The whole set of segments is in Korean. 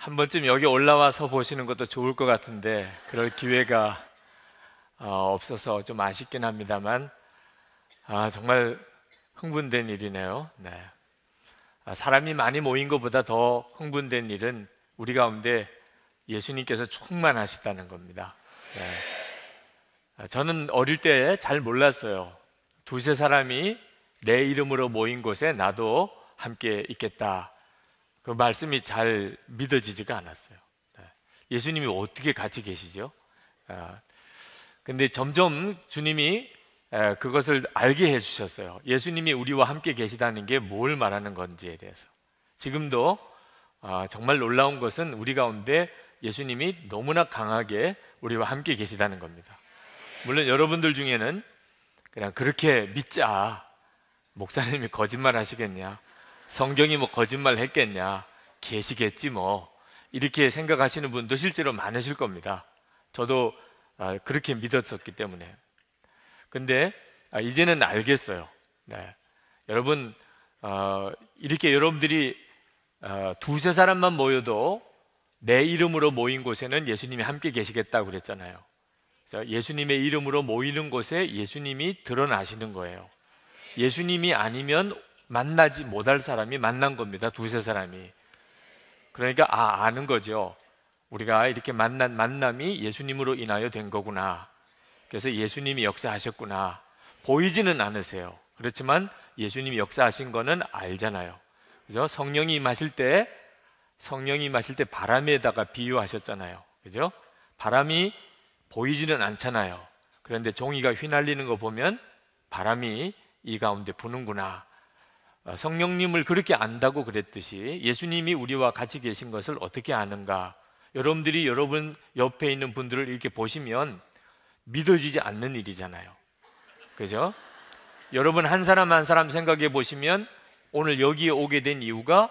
한 번쯤 여기 올라와서 보시는 것도 좋을 것 같은데 그럴 기회가 어, 없어서 좀 아쉽긴 합니다만 아, 정말 흥분된 일이네요. 네. 아, 사람이 많이 모인 것보다 더 흥분된 일은 우리 가운데 예수님께서 충만하시다는 겁니다. 네. 아, 저는 어릴 때 잘 몰랐어요. 두세 사람이 내 이름으로 모인 곳에 나도 함께 있겠다. 그 말씀이 잘 믿어지지가 않았어요. 네. 예수님이 어떻게 같이 계시죠? 아, 근데 점점 주님이 그것을 알게 해주셨어요. 예수님이 우리와 함께 계시다는 게 뭘 말하는 건지에 대해서. 지금도 아, 정말 놀라운 것은 우리 가운데 예수님이 너무나 강하게 우리와 함께 계시다는 겁니다. 물론 여러분들 중에는 그냥 그렇게 믿자. 목사님이 거짓말 하시겠냐. 성경이 뭐 거짓말 했겠냐 계시겠지 뭐 이렇게 생각하시는 분도 실제로 많으실 겁니다. 저도 아, 그렇게 믿었었기 때문에. 근데 아, 이제는 알겠어요. 네. 여러분 아, 이렇게 여러분들이 두세 사람만 모여도 내 이름으로 모인 곳에는 예수님이 함께 계시겠다고 그랬잖아요. 예수님의 이름으로 모이는 곳에 예수님이 드러나시는 거예요. 예수님이 아니면 만나지 못할 사람이 만난 겁니다. 두세 사람이. 그러니까 아, 아는 거죠. 우리가 이렇게 만난 만남이 예수님으로 인하여 된 거구나. 그래서 예수님이 역사하셨구나. 보이지는 않으세요. 그렇지만 예수님이 역사하신 거는 알잖아요. 그죠? 성령이 마실 때 성령이 마실 때 바람에다가 비유하셨잖아요. 그죠? 바람이 보이지는 않잖아요. 그런데 종이가 휘날리는 거 보면 바람이 이 가운데 부는구나. 아, 성령님을 그렇게 안다고 그랬듯이 예수님이 우리와 같이 계신 것을 어떻게 아는가? 여러분들이 여러분 옆에 있는 분들을 이렇게 보시면 믿어지지 않는 일이잖아요. 그죠? 여러분 한 사람 한 사람 생각해 보시면 오늘 여기에 오게 된 이유가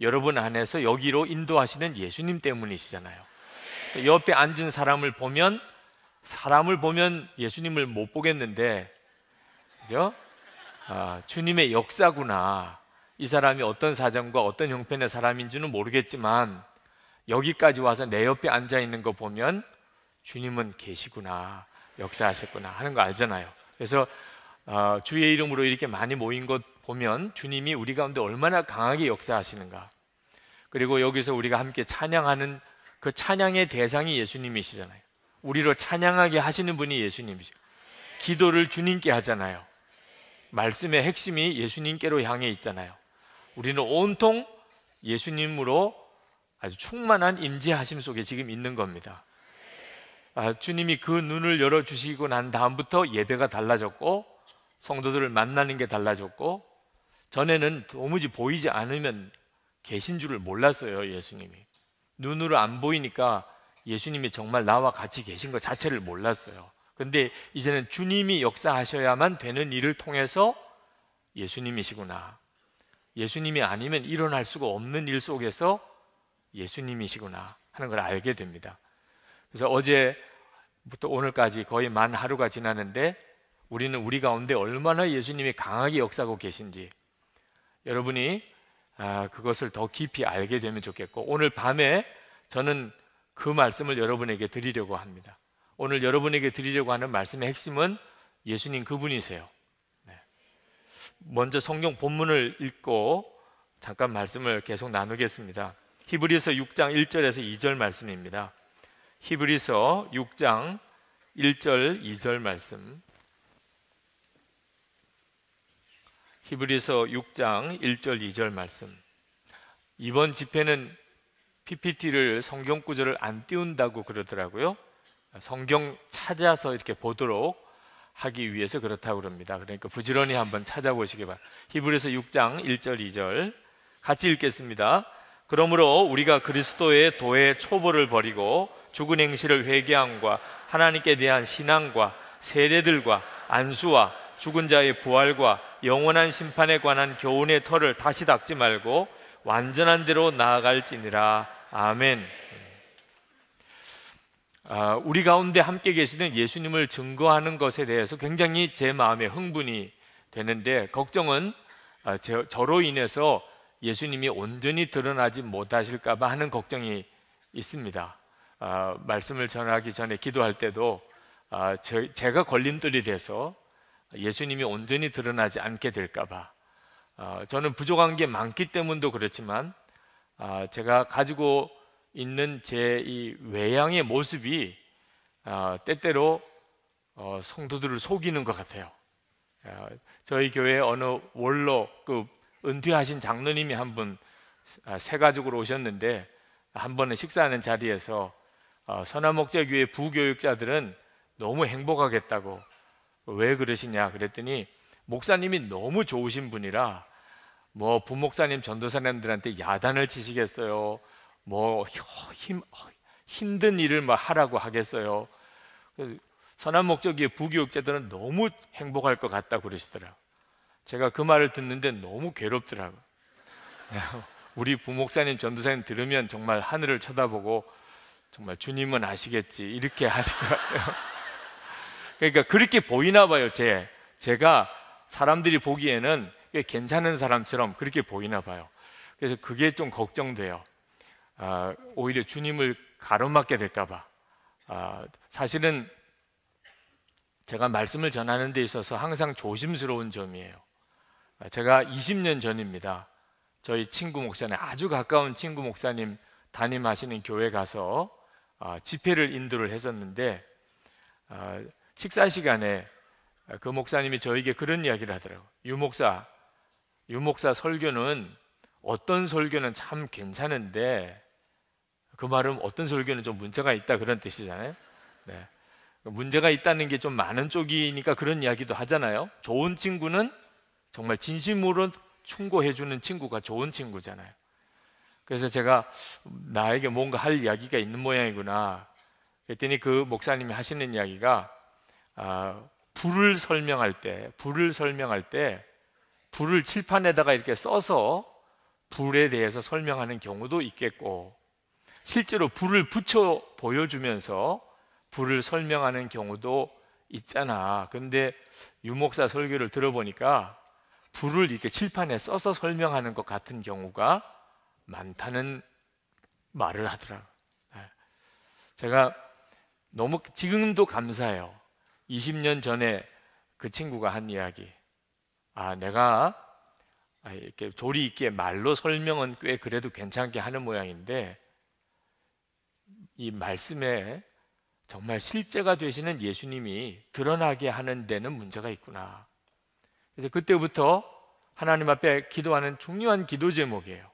여러분 안에서 여기로 인도하시는 예수님 때문이시잖아요. 옆에 앉은 사람을 보면 사람을 보면 예수님을 못 보겠는데 그죠? 아, 주님의 역사구나. 이 사람이 어떤 사정과 어떤 형편의 사람인지는 모르겠지만 여기까지 와서 내 옆에 앉아 있는 거 보면 주님은 계시구나. 역사하셨구나 하는 거 알잖아요. 그래서 어, 주의 이름으로 이렇게 많이 모인 것 보면 주님이 우리 가운데 얼마나 강하게 역사하시는가. 그리고 여기서 우리가 함께 찬양하는 그 찬양의 대상이 예수님이시잖아요. 우리로 찬양하게 하시는 분이 예수님이시고 기도를 주님께 하잖아요. 말씀의 핵심이 예수님께로 향해 있잖아요. 우리는 온통 예수님으로 아주 충만한 임재하심 속에 지금 있는 겁니다. 아, 주님이 그 눈을 열어 주시고 난 다음부터 예배가 달라졌고 성도들을 만나는 게 달라졌고 전에는 도무지 보이지 않으면 계신 줄을 몰랐어요 예수님이 눈으로 안 보이니까 예수님이 정말 나와 같이 계신 것 자체를 몰랐어요 그런데 이제는 주님이 역사하셔야만 되는 일을 통해서 예수님이시구나. 예수님이 아니면 일어날 수가 없는 일 속에서 예수님이시구나 하는 걸 알게 됩니다. 그래서 어제부터 오늘까지 거의 만 하루가 지나는데 우리는 우리 가운데 얼마나 예수님이 강하게 역사하고 계신지 여러분이 아, 그것을 더 깊이 알게 되면 좋겠고 오늘 밤에 저는 그 말씀을 여러분에게 드리려고 합니다. 오늘 여러분에게 드리려고 하는 말씀의 핵심은 예수님 그분이세요. 네. 먼저 성경 본문을 읽고 잠깐 말씀을 계속 나누겠습니다. 히브리서 6장 1절에서 2절 말씀입니다. 히브리서 6장 1절 2절 말씀. 히브리서 6장 1절 2절 말씀. 이번 집회는 PPT를 성경 구절을 안 띄운다고 그러더라고요. 성경 찾아서 이렇게 보도록 하기 위해서 그렇다고 그럽니다. 그러니까 부지런히 한번 찾아보시기 바랍니다. 히브리서 6장 1절 2절 같이 읽겠습니다. 그러므로 우리가 그리스도의 도의 초보를 버리고 죽은 행실을 회개함과 하나님께 대한 신앙과 세례들과 안수와 죽은 자의 부활과 영원한 심판에 관한 교훈의 털을 다시 닦지 말고 완전한 대로 나아갈지니라. 아멘. 아, 우리 가운데 함께 계시는 예수님을 증거하는 것에 대해서 굉장히 제 마음에 흥분이 되는데 걱정은 아, 저로 인해서 예수님이 온전히 드러나지 못하실까봐 하는 걱정이 있습니다. 아, 말씀을 전하기 전에 기도할 때도 제가 걸림돌이 돼서 예수님이 온전히 드러나지 않게 될까봐 저는 부족한 게 많기 때문도 그렇지만 제가 가지고 있는 제 이 외양의 모습이 어, 때때로 어, 성도들을 속이는 것 같아요. 어, 저희 교회 어느 원로 그 은퇴하신 장로님이 한분새 아, 가족으로 오셨는데 한 번은 식사하는 자리에서 어, 선화목자교회 부교육자들은 너무 행복하겠다고 왜 그러시냐 그랬더니 목사님이 너무 좋으신 분이라 뭐 부목사님 전도사님들한테 야단을 치시겠어요. 뭐 힘, 힘든 일을 뭐 하라고 하겠어요. 그 선한 목적의 부교육자들은 너무 행복할 것 같다 그러시더라. 제가 그 말을 듣는데 너무 괴롭더라고. 우리 부목사님 전도사님 들으면 정말 하늘을 쳐다보고 정말 주님은 아시겠지 이렇게 하실 것 같아요. 그러니까 그렇게 보이나 봐요. 제 제가 사람들이 보기에는 괜찮은 사람처럼 그렇게 보이나 봐요. 그래서 그게 좀 걱정돼요. 아, 오히려 주님을 가로막게 될까봐 아, 사실은 제가 말씀을 전하는 데 있어서 항상 조심스러운 점이에요. 아, 제가 20년 전입니다. 저희 친구 목사님 아주 가까운 친구 목사님 담임하시는 교회 가서 집회를 인도를 했었는데 식사 시간에 그 목사님이 저에게 그런 이야기를 하더라고요. 유 목사, 유 목사 설교는 어떤 설교는 참 괜찮은데 그 말은 어떤 설교는 좀 문제가 있다 그런 뜻이잖아요. 네. 문제가 있다는 게 좀 많은 쪽이니까 그런 이야기도 하잖아요. 좋은 친구는 정말 진심으로 충고해주는 친구가 좋은 친구잖아요. 그래서 제가 나에게 뭔가 할 이야기가 있는 모양이구나. 그랬더니 그 목사님이 하시는 이야기가 아, 불을 설명할 때, 불을 설명할 때 불을 칠판에다가 이렇게 써서 불에 대해서 설명하는 경우도 있겠고 실제로 불을 붙여 보여주면서 불을 설명하는 경우도 있잖아. 근데 유목사 설교를 들어보니까 불을 이렇게 칠판에 써서 설명하는 것 같은 경우가 많다는 말을 하더라. 예. 제가 너무 지금도 감사해요. 20년 전에 그 친구가 한 이야기. 아, 내가 아, 이렇게 조리 있게 말로 설명은 꽤 그래도 괜찮게 하는 모양인데 이 말씀에 정말 실제가 되시는 예수님이 드러나게 하는 데는 문제가 있구나. 그래서 그때부터 하나님 앞에 기도하는 중요한 기도 제목이에요.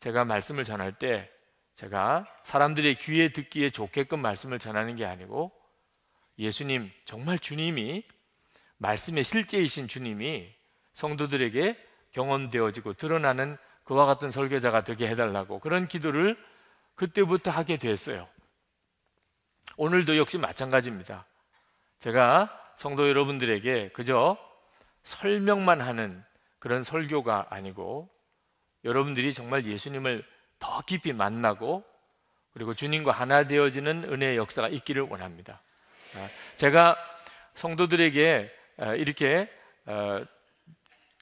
제가 말씀을 전할 때 제가 사람들의 귀에 듣기에 좋게끔 말씀을 전하는 게 아니고 예수님 정말 주님이 말씀의 실제이신 주님이 성도들에게 경험되어지고 드러나는 그와 같은 설교자가 되게 해달라고 그런 기도를 그때부터 하게 됐어요. 오늘도 역시 마찬가지입니다. 제가 성도 여러분들에게 그저 설명만 하는 그런 설교가 아니고 여러분들이 정말 예수님을 더 깊이 만나고 그리고 주님과 하나 되어지는 은혜의 역사가 있기를 원합니다. 아, 제가 성도들에게 아, 이렇게 아,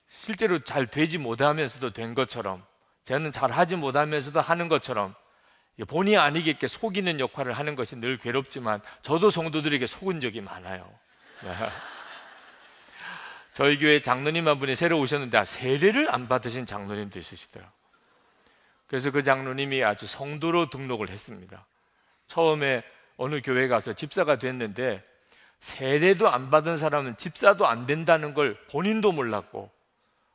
실제로 잘 되지 못하면서도 된 것처럼 저는 잘 하지 못하면서도 하는 것처럼 본의 아니게 이렇게 속이는 역할을 하는 것이 늘 괴롭지만 저도 성도들에게 속은 적이 많아요. 네. 저희 교회 장로님 한 분이 새로 오셨는데 아, 세례를 안 받으신 장로님도 있으시더라고요. 그래서 그 장로님이 아주 성도로 등록을 했습니다. 처음에 어느 교회 가서 집사가 됐는데 세례도 안 받은 사람은 집사도 안 된다는 걸 본인도 몰랐고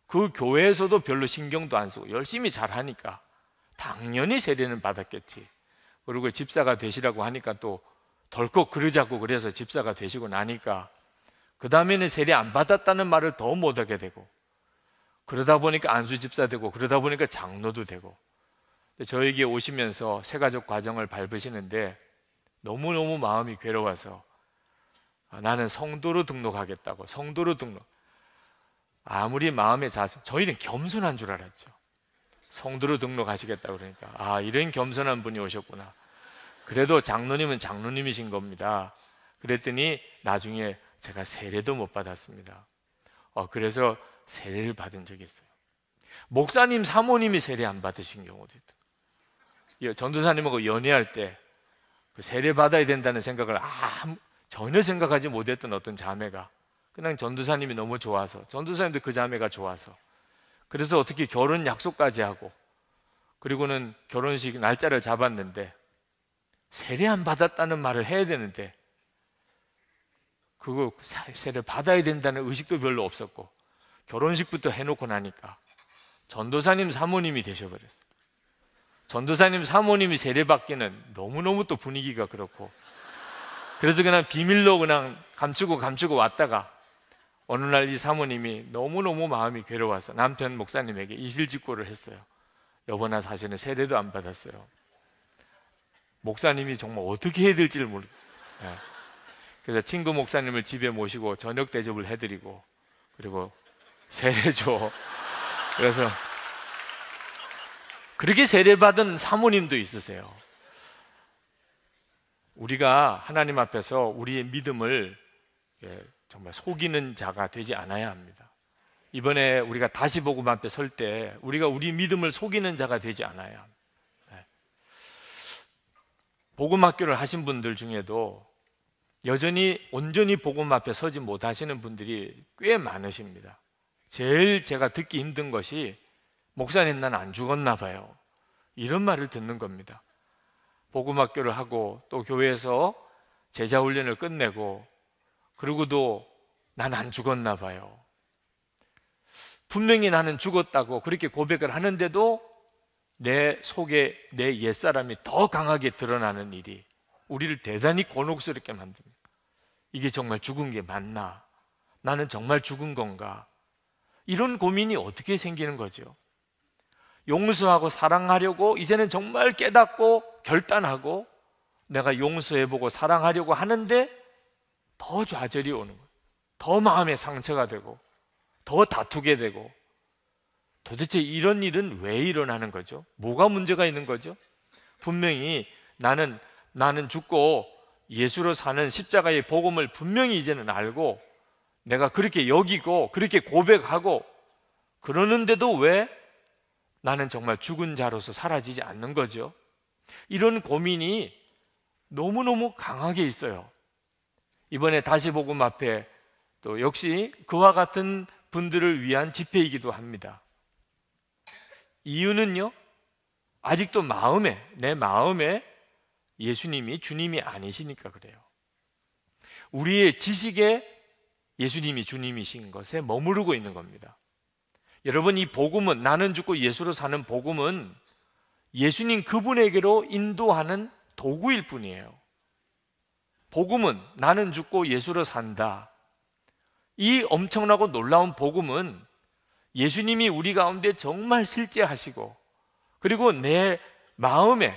그 교회에서도 별로 신경도 안 쓰고 열심히 잘하니까 당연히 세례는 받았겠지. 그리고 집사가 되시라고 하니까 또 덜컥 그러자고 그래서 집사가 되시고 나니까 그 다음에는 세례 안 받았다는 말을 더 못하게 되고 그러다 보니까 안수 집사 되고 그러다 보니까 장로도 되고 저에게 오시면서 세가족 과정을 밟으시는데 너무너무 마음이 괴로워서 아, 나는 성도로 등록하겠다고 성도로 등록 아무리 마음의 자세 저희는 겸손한 줄 알았죠 성도로 등록하시겠다 그러니까 아 이런 겸손한 분이 오셨구나. 그래도 장로님은 장로님이신 겁니다. 그랬더니 나중에 제가 세례도 못 받았습니다. 어, 그래서 세례를 받은 적이 있어요. 목사님 사모님이 세례 안 받으신 경우도 있다. 전도사님하고 연애할 때 그 세례 받아야 된다는 생각을 아, 무 전혀 생각하지 못했던 어떤 자매가 그냥 전도사님이 너무 좋아서 전도사님도 그 자매가 좋아서 그래서 어떻게 결혼 약속까지 하고 그리고는 결혼식 날짜를 잡았는데 세례 안 받았다는 말을 해야 되는데 그거 세례 받아야 된다는 의식도 별로 없었고 결혼식부터 해놓고 나니까 전도사님 사모님이 되셔버렸어요. 전도사님 사모님이 세례 받기는 너무너무 또 분위기가 그렇고 그래서 그냥 비밀로 그냥 감추고 감추고 왔다가 어느 날 이 사모님이 너무너무 마음이 괴로워서 남편 목사님에게 이실직고를 했어요. 여보나 사실은 세례도 안 받았어요. 목사님이 정말 어떻게 해야 될지를 모르. 네. 그래서 친구 목사님을 집에 모시고 저녁 대접을 해드리고 그리고 세례 줘. 그래서 그렇게 세례 받은 사모님도 있으세요. 우리가 하나님 앞에서 우리의 믿음을 예, 정말 속이는 자가 되지 않아야 합니다. 이번에 우리가 다시 복음 앞에 설 때 우리가 우리 믿음을 속이는 자가 되지 않아야 합니다. 네. 복음 학교를 하신 분들 중에도 여전히 온전히 복음 앞에 서지 못하시는 분들이 꽤 많으십니다. 제일 제가 듣기 힘든 것이 목사님 난 안 죽었나 봐요. 이런 말을 듣는 겁니다. 복음 학교를 하고 또 교회에서 제자 훈련을 끝내고 그리고도 난 안 죽었나 봐요. 분명히 나는 죽었다고 그렇게 고백을 하는데도 내 속에 내 옛사람이 더 강하게 드러나는 일이 우리를 대단히 곤혹스럽게 만듭니다. 이게 정말 죽은 게 맞나? 나는 정말 죽은 건가? 이런 고민이 어떻게 생기는 거죠? 용서하고 사랑하려고 이제는 정말 깨닫고 결단하고 내가 용서해보고 사랑하려고 하는데 더 좌절이 오는 거예요. 더 마음의 상처가 되고, 더 다투게 되고, 도대체 이런 일은 왜 일어나는 거죠? 뭐가 문제가 있는 거죠? 분명히 나는, 나는 죽고 예수로 사는 십자가의 복음을 분명히 이제는 알고, 내가 그렇게 여기고, 그렇게 고백하고, 그러는데도 왜 나는 정말 죽은 자로서 사라지지 않는 거죠? 이런 고민이 너무너무 강하게 있어요. 이번에 다시 복음 앞에 또 역시 그와 같은 분들을 위한 집회이기도 합니다. 이유는요. 아직도 마음에 내 마음에 예수님이 주님이 아니시니까 그래요. 우리의 지식에 예수님이 주님이신 것에 머무르고 있는 겁니다. 여러분 이 복음은 나는 죽고 예수로 사는 복음은 예수님 그분에게로 인도하는 도구일 뿐이에요. 복음은 나는 죽고 예수로 산다. 이 엄청나고 놀라운 복음은 예수님이 우리 가운데 정말 실제하시고 그리고 내 마음에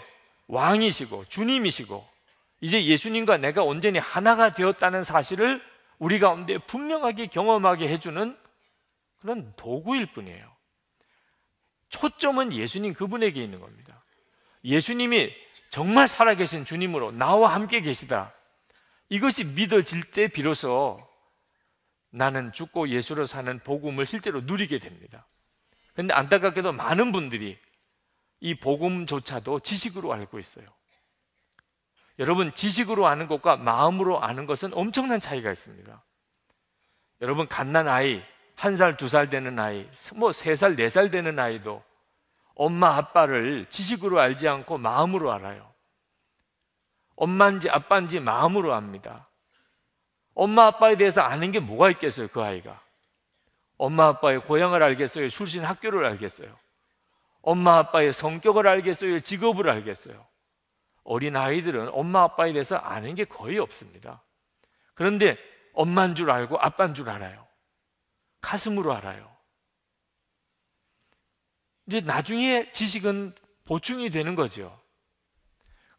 왕이시고 주님이시고 이제 예수님과 내가 온전히 하나가 되었다는 사실을 우리 가운데 분명하게 경험하게 해주는 그런 도구일 뿐이에요. 초점은 예수님 그분에게 있는 겁니다. 예수님이 정말 살아계신 주님으로 나와 함께 계시다. 이것이 믿어질 때 비로소 나는 죽고 예수로 사는 복음을 실제로 누리게 됩니다. 근데 안타깝게도 많은 분들이 이 복음조차도 지식으로 알고 있어요. 여러분, 지식으로 아는 것과 마음으로 아는 것은 엄청난 차이가 있습니다. 여러분, 갓난 아이, 한 살, 두 살 되는 아이, 뭐 세 살, 네 살 되는 아이도 엄마, 아빠를 지식으로 알지 않고 마음으로 알아요. 엄마인지 아빠인지 마음으로 압니다. 엄마 아빠에 대해서 아는 게 뭐가 있겠어요, 그 아이가? 엄마 아빠의 고향을 알겠어요? 출신 학교를 알겠어요? 엄마 아빠의 성격을 알겠어요? 직업을 알겠어요? 어린 아이들은 엄마 아빠에 대해서 아는 게 거의 없습니다. 그런데 엄마인 줄 알고 아빠인 줄 알아요. 가슴으로 알아요. 이제 나중에 지식은 보충이 되는 거죠.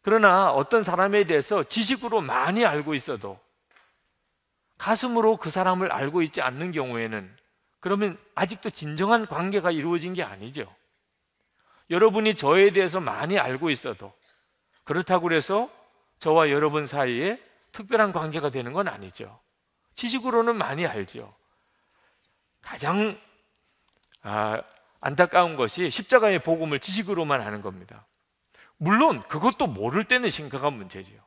그러나 어떤 사람에 대해서 지식으로 많이 알고 있어도 가슴으로 그 사람을 알고 있지 않는 경우에는 그러면 아직도 진정한 관계가 이루어진 게 아니죠. 여러분이 저에 대해서 많이 알고 있어도 그렇다고 해서 저와 여러분 사이에 특별한 관계가 되는 건 아니죠. 지식으로는 많이 알죠. 가장 아, 안타까운 것이 십자가의 복음을 지식으로만 하는 겁니다. 물론 그것도 모를 때는 심각한 문제지요.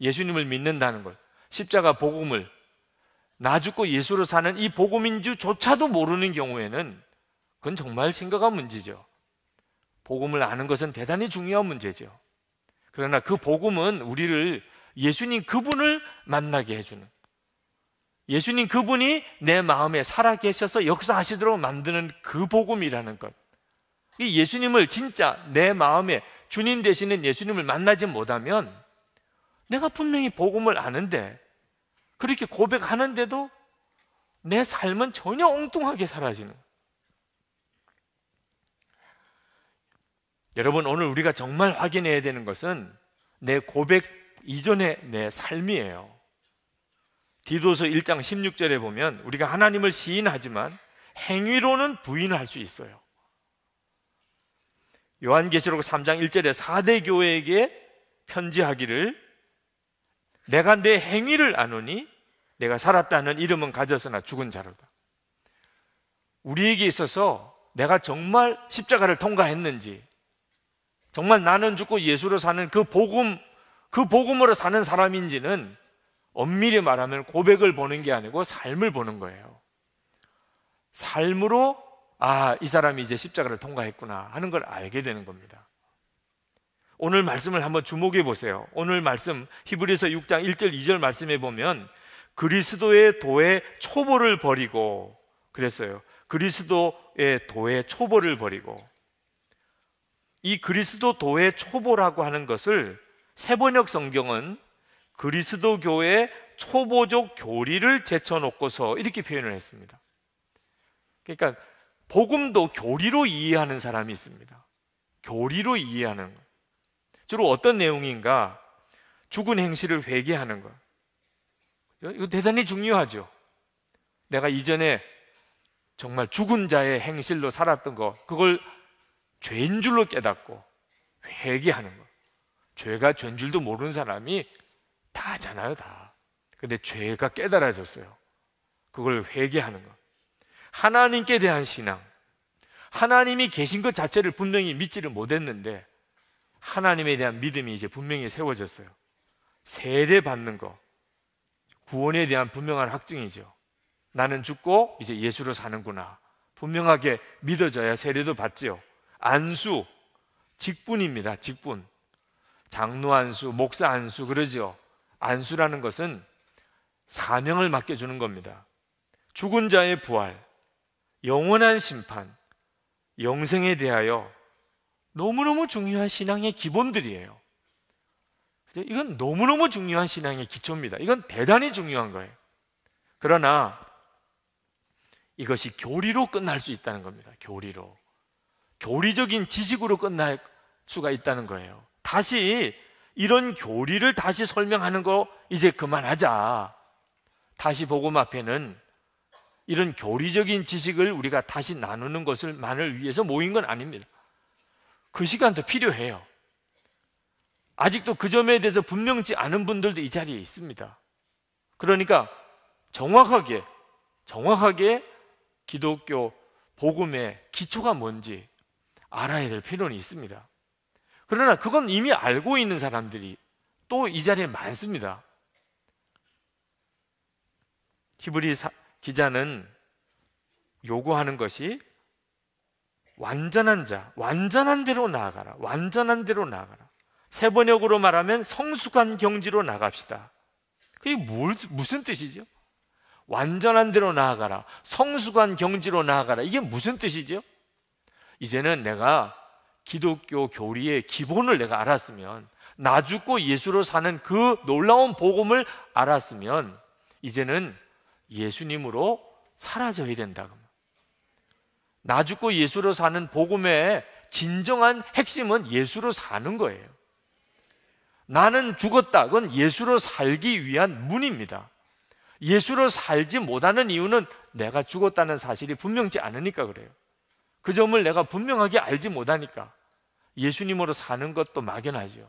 예수님을 믿는다는 걸, 십자가 복음을 나 죽고 예수로 사는 이 복음인 줄조차도 모르는 경우에는 그건 정말 심각한 문제죠. 복음을 아는 것은 대단히 중요한 문제죠. 그러나 그 복음은 우리를 예수님 그분을 만나게 해주는 예수님 그분이 내 마음에 살아 계셔서 역사하시도록 만드는 그 복음이라는 것. 예수님을 진짜 내 마음에 주님 되시는 예수님을 만나지 못하면 내가 분명히 복음을 아는데 그렇게 고백하는데도 내 삶은 전혀 엉뚱하게 사라지는 여러분 오늘 우리가 정말 확인해야 되는 것은 내 고백 이전의 내 삶이에요. 디도서 1장 16절에 보면 우리가 하나님을 시인하지만 행위로는 부인할 수 있어요. 요한계시록 3장 1절에 4대 교회에게 편지하기를 내가 내 행위를 아노니 내가 살았다는 이름은 가졌으나 죽은 자로다. 우리에게 있어서 내가 정말 십자가를 통과했는지 정말 나는 죽고 예수로 사는 그 복음 그 복음으로 사는 사람인지는 엄밀히 말하면 고백을 보는 게 아니고 삶을 보는 거예요. 삶으로 아, 이 사람이 이제 십자가를 통과했구나 하는 걸 알게 되는 겁니다. 오늘 말씀을 한번 주목해 보세요. 오늘 말씀 히브리서 6장 1절 2절 말씀해 보면 그리스도의 도에 초보를 버리고 그랬어요. 그리스도의 도에 초보를 버리고 이 그리스도 도의 초보라고 하는 것을 세번역 성경은 그리스도 교의 초보적 교리를 제쳐놓고서 이렇게 표현을 했습니다. 그러니까 복음도 교리로 이해하는 사람이 있습니다. 교리로 이해하는 것. 주로 어떤 내용인가? 죽은 행실을 회개하는 것. 이거 대단히 중요하죠. 내가 이전에 정말 죽은 자의 행실로 살았던 것, 그걸 죄인 줄로 깨닫고 회개하는 것. 죄가 죄인 줄도 모르는 사람이 다잖아요 다. 근데 죄가 깨달아졌어요. 그걸 회개하는 것. 하나님께 대한 신앙, 하나님이 계신 것 자체를 분명히 믿지를 못했는데 하나님에 대한 믿음이 이제 분명히 세워졌어요. 세례 받는 거, 구원에 대한 분명한 확증이죠. 나는 죽고 이제 예수로 사는구나. 분명하게 믿어져야 세례도 받지요. 안수, 직분입니다. 직분. 장로 안수, 목사 안수 그러죠. 안수라는 것은 사명을 맡겨주는 겁니다. 죽은 자의 부활, 영원한 심판, 영생에 대하여 너무너무 중요한 신앙의 기본들이에요. 이건 너무너무 중요한 신앙의 기초입니다. 이건 대단히 중요한 거예요. 그러나 이것이 교리로 끝날 수 있다는 겁니다. 교리로. 교리적인 지식으로 끝날 수가 있다는 거예요. 다시 이런 교리를 다시 설명하는 거 이제 그만하자. 다시 복음 앞에는 이런 교리적인 지식을 우리가 다시 나누는 것을 만을 위해서 모인 건 아닙니다. 그 시간도 필요해요. 아직도 그 점에 대해서 분명치 않은 분들도 이 자리에 있습니다. 그러니까 정확하게 정확하게 기독교 복음의 기초가 뭔지 알아야 될 필요는 있습니다. 그러나 그건 이미 알고 있는 사람들이 또 이 자리에 많습니다. 히브리 기자는 요구하는 것이 완전한 자, 완전한 대로 나아가라. 완전한 대로 나아가라. 세번역으로 말하면 성숙한 경지로 나갑시다. 그게 뭘, 무슨 뜻이죠? 완전한 대로 나아가라. 성숙한 경지로 나아가라. 이게 무슨 뜻이죠? 이제는 내가 기독교 교리의 기본을 내가 알았으면 나 죽고 예수로 사는 그 놀라운 복음을 알았으면 이제는 예수님으로 사라져야 된다. 나 죽고 예수로 사는 복음의 진정한 핵심은 예수로 사는 거예요. 나는 죽었다. 그건 예수로 살기 위한 문입니다. 예수로 살지 못하는 이유는 내가 죽었다는 사실이 분명치 않으니까 그래요. 그 점을 내가 분명하게 알지 못하니까 예수님으로 사는 것도 막연하죠.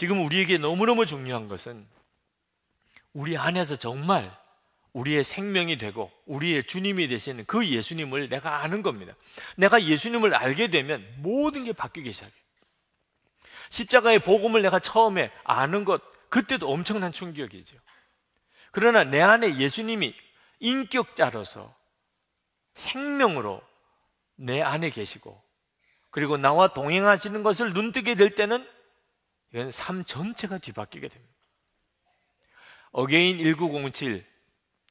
지금 우리에게 너무너무 중요한 것은 우리 안에서 정말 우리의 생명이 되고 우리의 주님이 되시는 그 예수님을 내가 아는 겁니다. 내가 예수님을 알게 되면 모든 게 바뀌기 시작해요. 십자가의 복음을 내가 처음에 아는 것, 그때도 엄청난 충격이죠. 그러나 내 안에 예수님이 인격자로서 생명으로 내 안에 계시고 그리고 나와 동행하시는 것을 눈뜨게 될 때는 이건 삶 전체가 뒤바뀌게 됩니다. 어게인 1907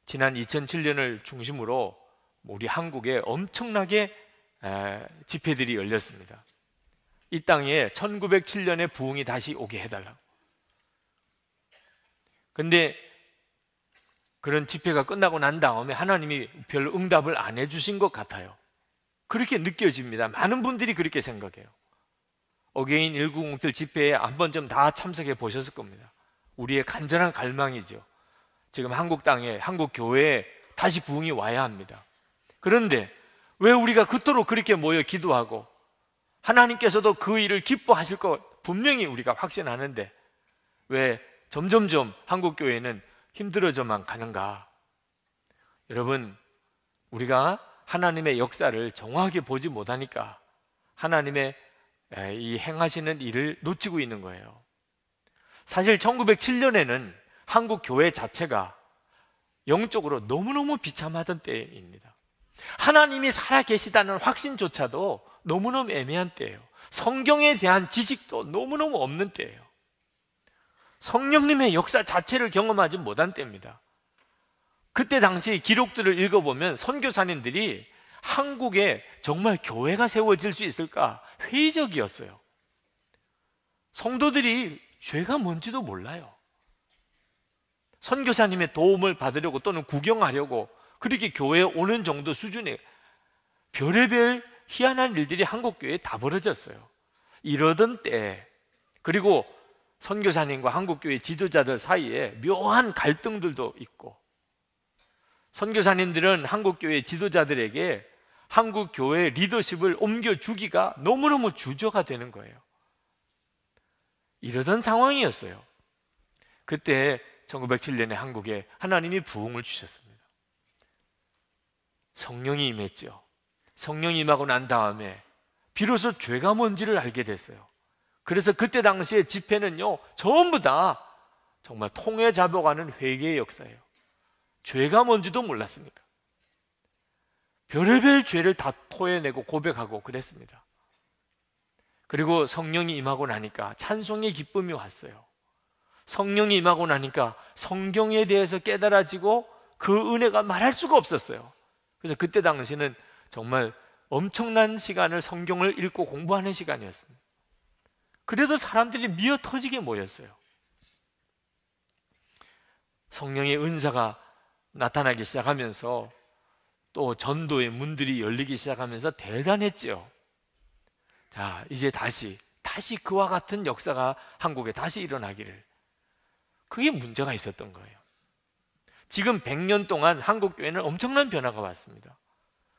지난 2007년을 중심으로 우리 한국에 엄청나게 집회들이 열렸습니다. 이 땅에 1907년에 부흥이 다시 오게 해달라고. 근데 그런 집회가 끝나고 난 다음에 하나님이 별 응답을 안 해주신 것 같아요. 그렇게 느껴집니다. 많은 분들이 그렇게 생각해요. 어게인 1907 집회에 한 번쯤 다 참석해 보셨을 겁니다. 우리의 간절한 갈망이죠. 지금 한국 땅에 한국 교회에 다시 부흥이 와야 합니다. 그런데 왜 우리가 그토록 그렇게 모여 기도하고 하나님께서도 그 일을 기뻐하실 것 분명히 우리가 확신하는데 왜 점점점 한국 교회는 힘들어져만 가는가? 여러분, 우리가 하나님의 역사를 정확하게 보지 못하니까 하나님의 예, 이 행하시는 일을 놓치고 있는 거예요. 사실 1907년에는 한국 교회 자체가 영적으로 너무너무 비참하던 때입니다. 하나님이 살아계시다는 확신조차도 너무너무 애매한 때예요. 성경에 대한 지식도 너무너무 없는 때예요. 성령님의 역사 자체를 경험하지 못한 때입니다. 그때 당시 기록들을 읽어보면 선교사님들이 한국에 정말 교회가 세워질 수 있을까? 회의적이었어요. 성도들이 죄가 뭔지도 몰라요. 선교사님의 도움을 받으려고 또는 구경하려고 그렇게 교회에 오는 정도 수준의 별의별 희한한 일들이 한국 교회에 다 벌어졌어요. 이러던 때 그리고 선교사님과 한국 교회 지도자들 사이에 묘한 갈등들도 있고 선교사님들은 한국 교회 지도자들에게 한국 교회의 리더십을 옮겨주기가 너무너무 주저가 되는 거예요. 이러던 상황이었어요. 그때 1907년에 한국에 하나님이 부흥을 주셨습니다. 성령이 임했죠. 성령이 임하고 난 다음에 비로소 죄가 뭔지를 알게 됐어요. 그래서 그때 당시에 집회는요, 전부 다 정말 통해 잡아가는 회개의 역사예요. 죄가 뭔지도 몰랐으니까. 별의별 죄를 다 토해내고 고백하고 그랬습니다. 그리고 성령이 임하고 나니까 찬송의 기쁨이 왔어요. 성령이 임하고 나니까 성경에 대해서 깨달아지고 그 은혜가 말할 수가 없었어요. 그래서 그때 당시는 정말 엄청난 시간을 성경을 읽고 공부하는 시간이었습니다. 그래도 사람들이 미어 터지게 모였어요. 성령의 은사가 나타나기 시작하면서 또 전도의 문들이 열리기 시작하면서 대단했죠. 자, 이제 다시 다시 그와 같은 역사가 한국에 다시 일어나기를 그게 문제가 있었던 거예요. 지금 100년 동안 한국 교회는 엄청난 변화가 왔습니다.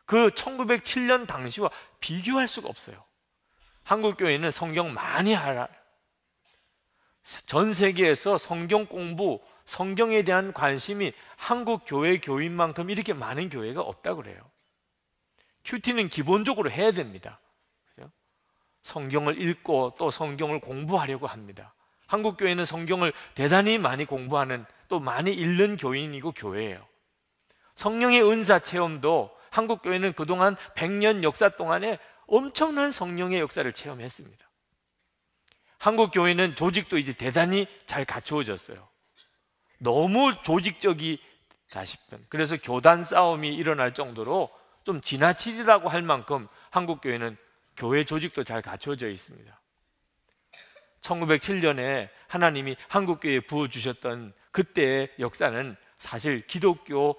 그 1907년 당시와 비교할 수가 없어요. 한국 교회는 성경 많이 하라. 전 세계에서 성경 공부 성경에 대한 관심이 한국 교회 교인만큼 이렇게 많은 교회가 없다 그래요. 큐티는 기본적으로 해야 됩니다. 그죠? 성경을 읽고 또 성경을 공부하려고 합니다. 한국 교회는 성경을 대단히 많이 공부하는 또 많이 읽는 교인이고 교회예요. 성령의 은사 체험도 한국 교회는 그동안 100년 역사 동안에 엄청난 성령의 역사를 체험했습니다. 한국 교회는 조직도 이제 대단히 잘 갖추어졌어요. 너무 조직적이 다시 편. 그래서 교단 싸움이 일어날 정도로 좀 지나치리라고 할 만큼 한국 교회는 교회 조직도 잘 갖춰져 있습니다. 1907년에 하나님이 한국 교회에 부어 주셨던 그때의 역사는 사실 기독교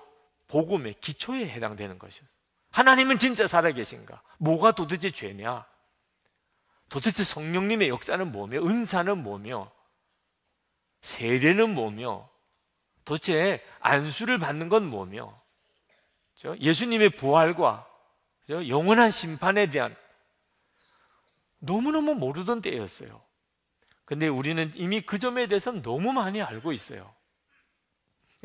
복음의 기초에 해당되는 것이었어요. 하나님은 진짜 살아계신가? 뭐가 도대체 죄냐? 도대체 성령님의 역사는 뭐며? 은사는 뭐며? 세례는 뭐며? 도대체 안수를 받는 건 뭐며 예수님의 부활과 영원한 심판에 대한 너무너무 모르던 때였어요. 근데 우리는 이미 그 점에 대해서 너무 많이 알고 있어요.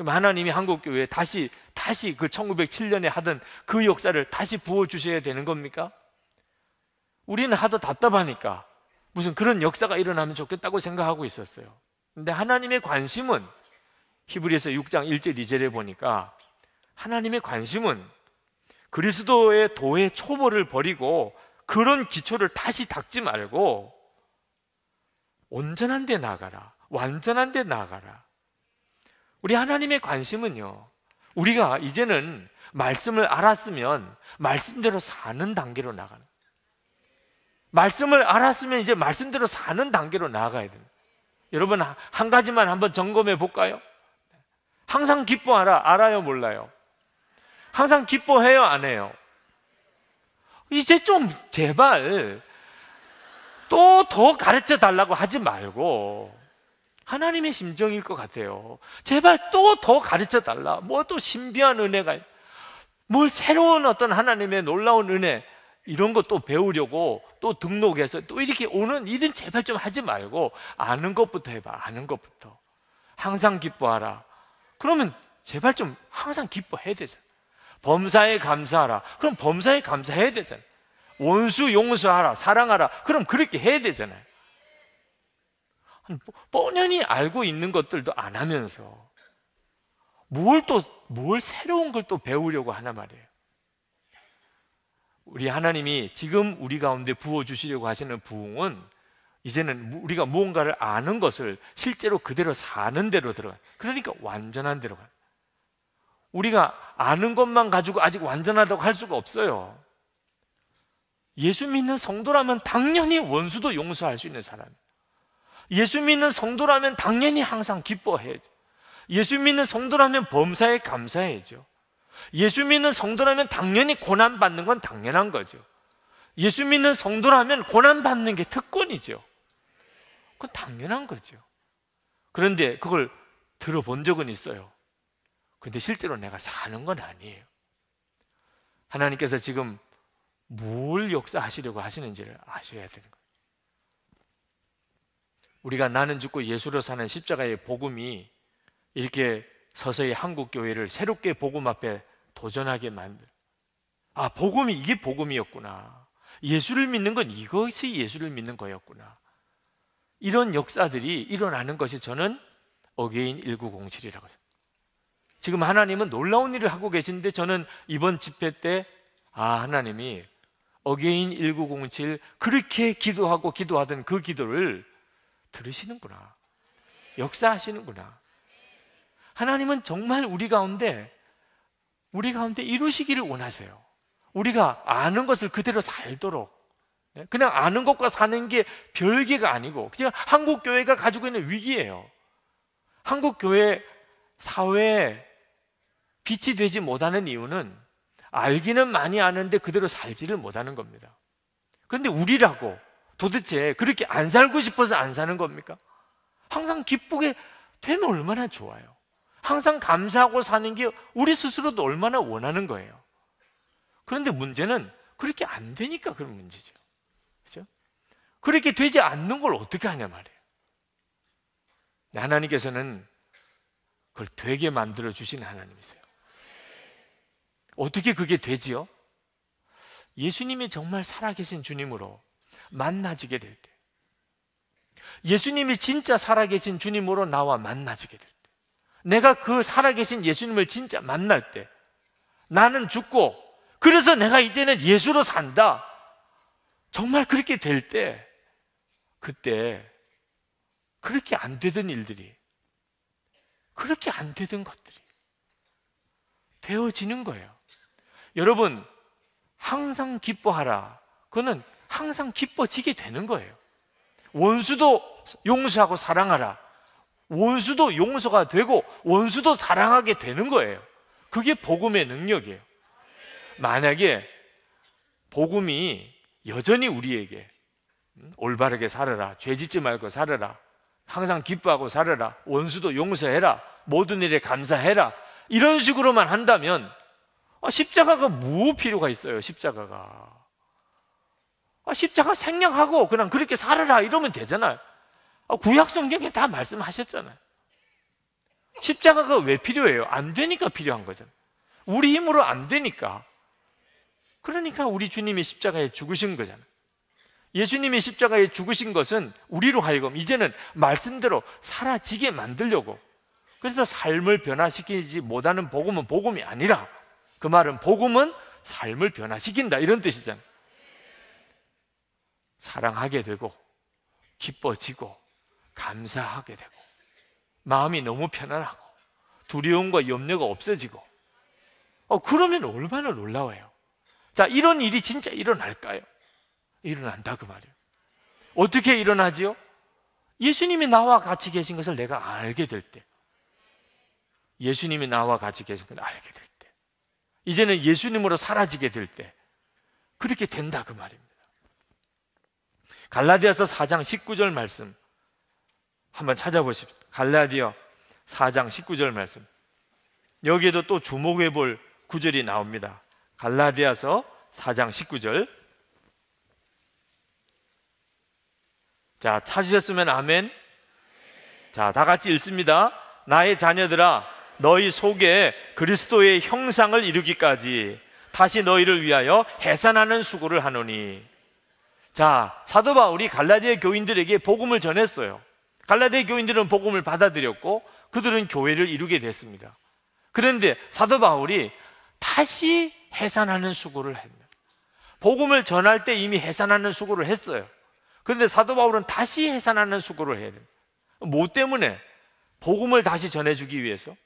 하나님이 한국교회에 다시, 다시 그 1907년에 하던 그 역사를 다시 부어주셔야 되는 겁니까? 우리는 하도 답답하니까 무슨 그런 역사가 일어나면 좋겠다고 생각하고 있었어요. 근데 하나님의 관심은 히브리서 에 6장 1절 2절에 보니까 하나님의 관심은 그리스도의 도의 초보를 버리고 그런 기초를 다시 닦지 말고 온전한 데 나가라. 완전한 데 나가라. 우리 하나님의 관심은요. 우리가 이제는 말씀을 알았으면 말씀대로 사는 단계로 나가는 말씀을 알았으면 이제 말씀대로 사는 단계로 나아가야 됩니다. 여러분 한 가지만 한번 점검해 볼까요? 항상 기뻐하라. 알아요, 몰라요? 항상 기뻐해요, 안 해요? 이제 좀 제발 또 더 가르쳐 달라고 하지 말고 하나님의 심정일 것 같아요. 제발 또 더 가르쳐 달라. 뭐 또 신비한 은혜가 뭘 새로운 어떤 하나님의 놀라운 은혜 이런 것도 배우려고 또 등록해서 또 이렇게 오는 일은 제발 좀 하지 말고 아는 것부터 해봐. 아는 것부터 항상 기뻐하라. 그러면 제발 좀 항상 기뻐해야 되잖아. 범사에 감사하라. 그럼 범사에 감사해야 되잖아. 원수 용서하라. 사랑하라. 그럼 그렇게 해야 되잖아요. 뭐, 뻔연히 알고 있는 것들도 안 하면서 뭘 또, 뭘 새로운 걸 또 배우려고 하나 말이에요. 우리 하나님이 지금 우리 가운데 부어주시려고 하시는 부흥은 이제는 우리가 무언가를 아는 것을 실제로 그대로 사는 대로 들어가요. 그러니까 완전한 대로 가요. 우리가 아는 것만 가지고 아직 완전하다고 할 수가 없어요. 예수 믿는 성도라면 당연히 원수도 용서할 수 있는 사람. 예수 믿는 성도라면 당연히 항상 기뻐해야죠. 예수 믿는 성도라면 범사에 감사해야죠. 예수 믿는 성도라면 당연히 고난받는 건 당연한 거죠. 예수 믿는 성도라면 고난받는 게 특권이죠. 그건 당연한 거죠. 그런데 그걸 들어본 적은 있어요. 그런데 실제로 내가 사는 건 아니에요. 하나님께서 지금 뭘 역사하시려고 하시는지를 아셔야 되는 거예요. 우리가 나는 죽고 예수로 사는 십자가의 복음이 이렇게 서서히 한국 교회를 새롭게 복음 앞에 도전하게 만들. 아, 복음이 이게 복음이었구나. 예수를 믿는 건 이것이 예수를 믿는 거였구나. 이런 역사들이 일어나는 것이 저는 어게인 1907이라고 해요. 지금 하나님은 놀라운 일을 하고 계신데 저는 이번 집회 때 아, 하나님이 어게인 1907 그렇게 기도하고 기도하던 그 기도를 들으시는구나. 역사하시는구나. 하나님은 정말 우리 가운데 우리 가운데 이루시기를 원하세요. 우리가 아는 것을 그대로 살도록 예, 그냥 아는 것과 사는 게 별개가 아니고 그냥 한국 교회가 가지고 있는 위기예요. 한국 교회 사회에 빛이 되지 못하는 이유는 알기는 많이 아는데 그대로 살지를 못하는 겁니다. 그런데 우리라고 도대체 그렇게 안 살고 싶어서 안 사는 겁니까? 항상 기쁘게 되면 얼마나 좋아요. 항상 감사하고 사는 게 우리 스스로도 얼마나 원하는 거예요. 그런데 문제는 그렇게 안 되니까 그런 문제죠. 그렇게 되지 않는 걸 어떻게 하냐 말이에요. 하나님께서는 그걸 되게 만들어 주신 하나님이세요. 어떻게 그게 되지요? 예수님이 정말 살아계신 주님으로 만나지게 될 때, 예수님이 진짜 살아계신 주님으로 나와 만나지게 될 때, 내가 그 살아계신 예수님을 진짜 만날 때, 나는 죽고, 그래서 내가 이제는 예수로 산다. 정말 그렇게 될 때, 그때 그렇게 안 되던 일들이 그렇게 안 되던 것들이 되어지는 거예요. 여러분 항상 기뻐하라. 그거는 항상 기뻐지게 되는 거예요. 원수도 용서하고 사랑하라. 원수도 용서가 되고 원수도 사랑하게 되는 거예요. 그게 복음의 능력이에요. 만약에 복음이 여전히 우리에게 올바르게 살아라. 죄 짓지 말고 살아라. 항상 기뻐하고 살아라. 원수도 용서해라. 모든 일에 감사해라. 이런 식으로만 한다면 아, 십자가가 뭐 필요가 있어요? 십자가가. 아, 십자가 생략하고 그냥 그렇게 살아라 이러면 되잖아요. 아, 구약 성경에 다 말씀하셨잖아요. 십자가가 왜 필요해요? 안 되니까 필요한 거잖아요. 우리 힘으로 안 되니까. 그러니까 우리 주님이 십자가에 죽으신 거잖아요. 예수님이 십자가에 죽으신 것은 우리로 하여금 이제는 말씀대로 사라지게 만들려고 그래서 삶을 변화시키지 못하는 복음은 복음이 아니라 그 말은 복음은 삶을 변화시킨다 이런 뜻이잖아요 사랑하게 되고 기뻐지고 감사하게 되고 마음이 너무 편안하고 두려움과 염려가 없어지고 어, 그러면 얼마나 놀라워요 자 이런 일이 진짜 일어날까요? 일어난다 그 말이에요. 어떻게 일어나지요? 예수님이 나와 같이 계신 것을 내가 알게 될 때. 예수님이 나와 같이 계신 것을 알게 될 때. 이제는 예수님으로 사라지게 될 때. 그렇게 된다 그 말입니다. 갈라디아서 4장 19절 말씀 한번 찾아보십시오. 갈라디아 4장 19절 말씀. 여기에도 또 주목해 볼 구절이 나옵니다. 갈라디아서 4장 19절 자, 찾으셨으면 아멘. 자, 다 같이 읽습니다. 나의 자녀들아, 너희 속에 그리스도의 형상을 이루기까지 다시 너희를 위하여 해산하는 수고를 하노니. 자, 사도 바울이 갈라디아 교인들에게 복음을 전했어요. 갈라디아 교인들은 복음을 받아들였고 그들은 교회를 이루게 됐습니다. 그런데 사도 바울이 다시 해산하는 수고를 했네요. 복음을 전할 때 이미 해산하는 수고를 했어요. 그런데 사도 바울은 다시 해산하는 수고를 해야 돼요. 뭐 때문에? 복음을 다시 전해주기 위해서?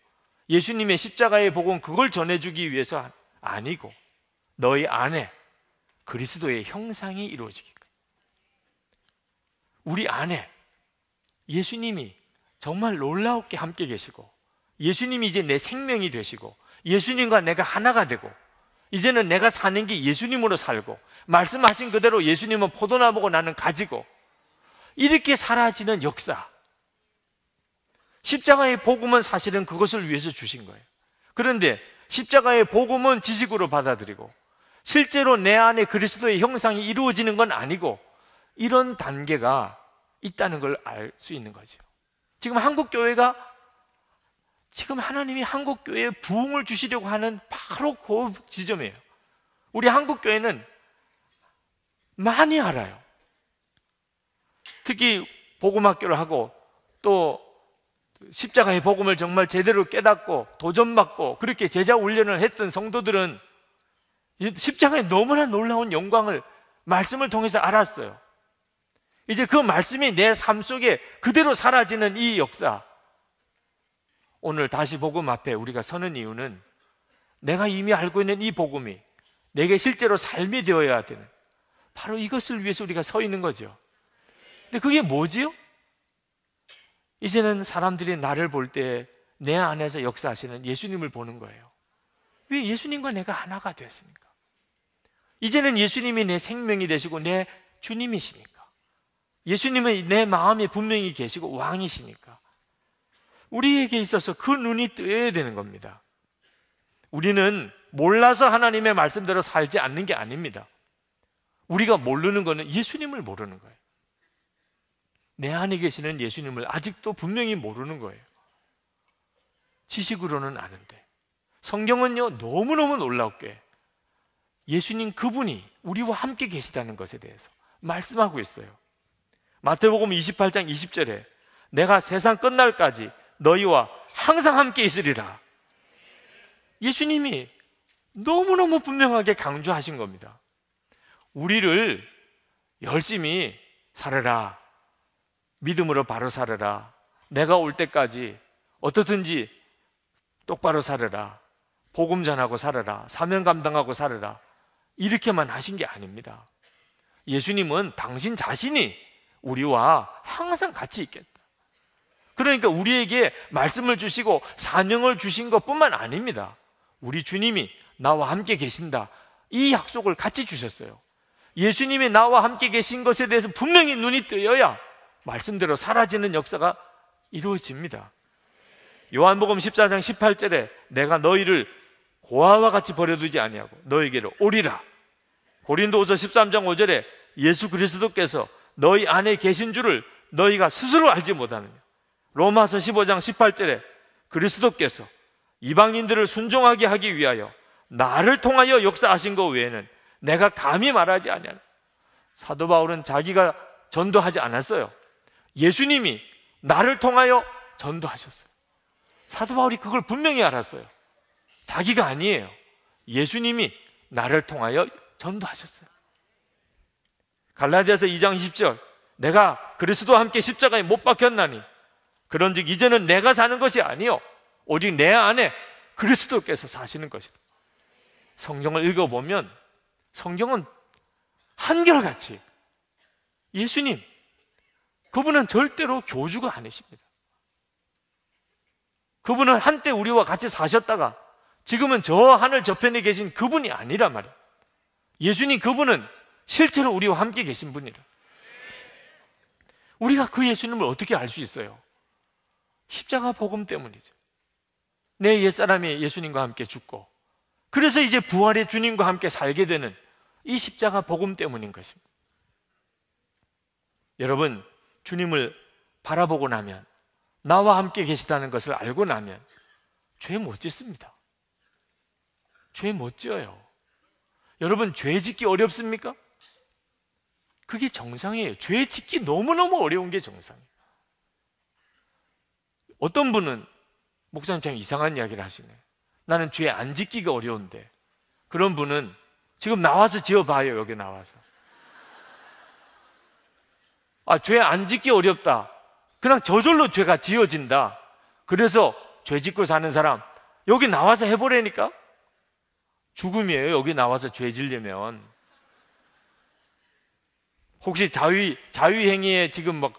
예수님의 십자가의 복음 그걸 전해주기 위해서 아니고 너희 안에 그리스도의 형상이 이루어지기 우리 안에 예수님이 정말 놀라웠게 함께 계시고 예수님이 이제 내 생명이 되시고 예수님과 내가 하나가 되고 이제는 내가 사는 게 예수님으로 살고 말씀하신 그대로 예수님은 포도나무고 나는 가지고 이렇게 사라지는 역사. 십자가의 복음은 사실은 그것을 위해서 주신 거예요. 그런데 십자가의 복음은 지식으로 받아들이고 실제로 내 안에 그리스도의 형상이 이루어지는 건 아니고 이런 단계가 있다는 걸 알 수 있는 거죠. 지금 한국 교회가 지금 하나님이 한국 교회에 부흥을 주시려고 하는 바로 그 지점이에요. 우리 한국 교회는 많이 알아요. 특히 복음학교를 하고 또 십자가의 복음을 정말 제대로 깨닫고 도전받고 그렇게 제자 훈련을 했던 성도들은 십자가의 너무나 놀라운 영광을 말씀을 통해서 알았어요. 이제 그 말씀이 내 삶 속에 그대로 사라지는 이 역사. 오늘 다시 복음 앞에 우리가 서는 이유는 내가 이미 알고 있는 이 복음이 내게 실제로 삶이 되어야 되는 바로 이것을 위해서 우리가 서 있는 거죠. 근데 그게 뭐지요? 이제는 사람들이 나를 볼 때 내 안에서 역사하시는 예수님을 보는 거예요. 왜 예수님과 내가 하나가 됐습니까? 이제는 예수님이 내 생명이 되시고 내 주님이시니까. 예수님은 내 마음에 분명히 계시고 왕이시니까. 우리에게 있어서 그 눈이 뜨야 되는 겁니다. 우리는 몰라서 하나님의 말씀대로 살지 않는 게 아닙니다. 우리가 모르는 거는 예수님을 모르는 거예요. 내 안에 계시는 예수님을 아직도 분명히 모르는 거예요. 지식으로는 아는데. 성경은요, 너무너무 놀랍게 예수님 그분이 우리와 함께 계시다는 것에 대해서 말씀하고 있어요. 마태복음 28장 20절에 내가 세상 끝날까지 너희와 항상 함께 있으리라. 예수님이 너무너무 분명하게 강조하신 겁니다. 우리를 열심히 살아라. 믿음으로 바로 살아라. 내가 올 때까지 어떻든지 똑바로 살아라. 복음 전하고 살아라. 사명 감당하고 살아라. 이렇게만 하신 게 아닙니다. 예수님은 당신 자신이 우리와 항상 같이 있겠다. 그러니까 우리에게 말씀을 주시고 사명을 주신 것뿐만 아닙니다. 우리 주님이 나와 함께 계신다. 이 약속을 같이 주셨어요. 예수님이 나와 함께 계신 것에 대해서 분명히 눈이 뜨여야 말씀대로 사라지는 역사가 이루어집니다. 요한복음 14장 18절에 내가 너희를 고아와 같이 버려두지 아니하고 너희에게로 오리라. 고린도후서 13장 5절에 예수 그리스도께서 너희 안에 계신 줄을 너희가 스스로 알지 못하느냐. 로마서 15장 18절에 그리스도께서 이방인들을 순종하게 하기 위하여 나를 통하여 역사하신 것 외에는 내가 감히 말하지 아니하 사도 바울은 자기가 전도하지 않았어요. 예수님이 나를 통하여 전도하셨어요. 사도 바울이 그걸 분명히 알았어요. 자기가 아니에요. 예수님이 나를 통하여 전도하셨어요. 갈라디아서 2장 20절 내가 그리스도와 함께 십자가에 못 박혔나니 그런즉 이제는 내가 사는 것이 아니요 오직 내 안에 그리스도께서 사시는 것이다. 성경을 읽어보면 성경은 한결같이 예수님 그분은 절대로 교주가 아니십니다. 그분은 한때 우리와 같이 사셨다가 지금은 저 하늘 저편에 계신 그분이 아니란 말이에요. 예수님 그분은 실제로 우리와 함께 계신 분이라. 우리가 그 예수님을 어떻게 알 수 있어요? 십자가 복음 때문이죠. 내 옛사람이 예수님과 함께 죽고 그래서 이제 부활의 주님과 함께 살게 되는 이 십자가 복음 때문인 것입니다. 여러분, 주님을 바라보고 나면 나와 함께 계시다는 것을 알고 나면 죄 못 짓습니다. 죄 못 지어요. 여러분, 죄 짓기 어렵습니까? 그게 정상이에요. 죄 짓기 너무너무 어려운 게 정상이에요. 어떤 분은 목사님 참 이상한 이야기를 하시네. 나는 죄 안 짓기가 어려운데. 그런 분은 지금 나와서 지어봐요, 여기 나와서. 아, 죄 안 짓기 어렵다. 그냥 저절로 죄가 지어진다. 그래서 죄 짓고 사는 사람, 여기 나와서 해보라니까? 죽음이에요, 여기 나와서 죄 지려면. 혹시 자위, 자위행위에 지금 막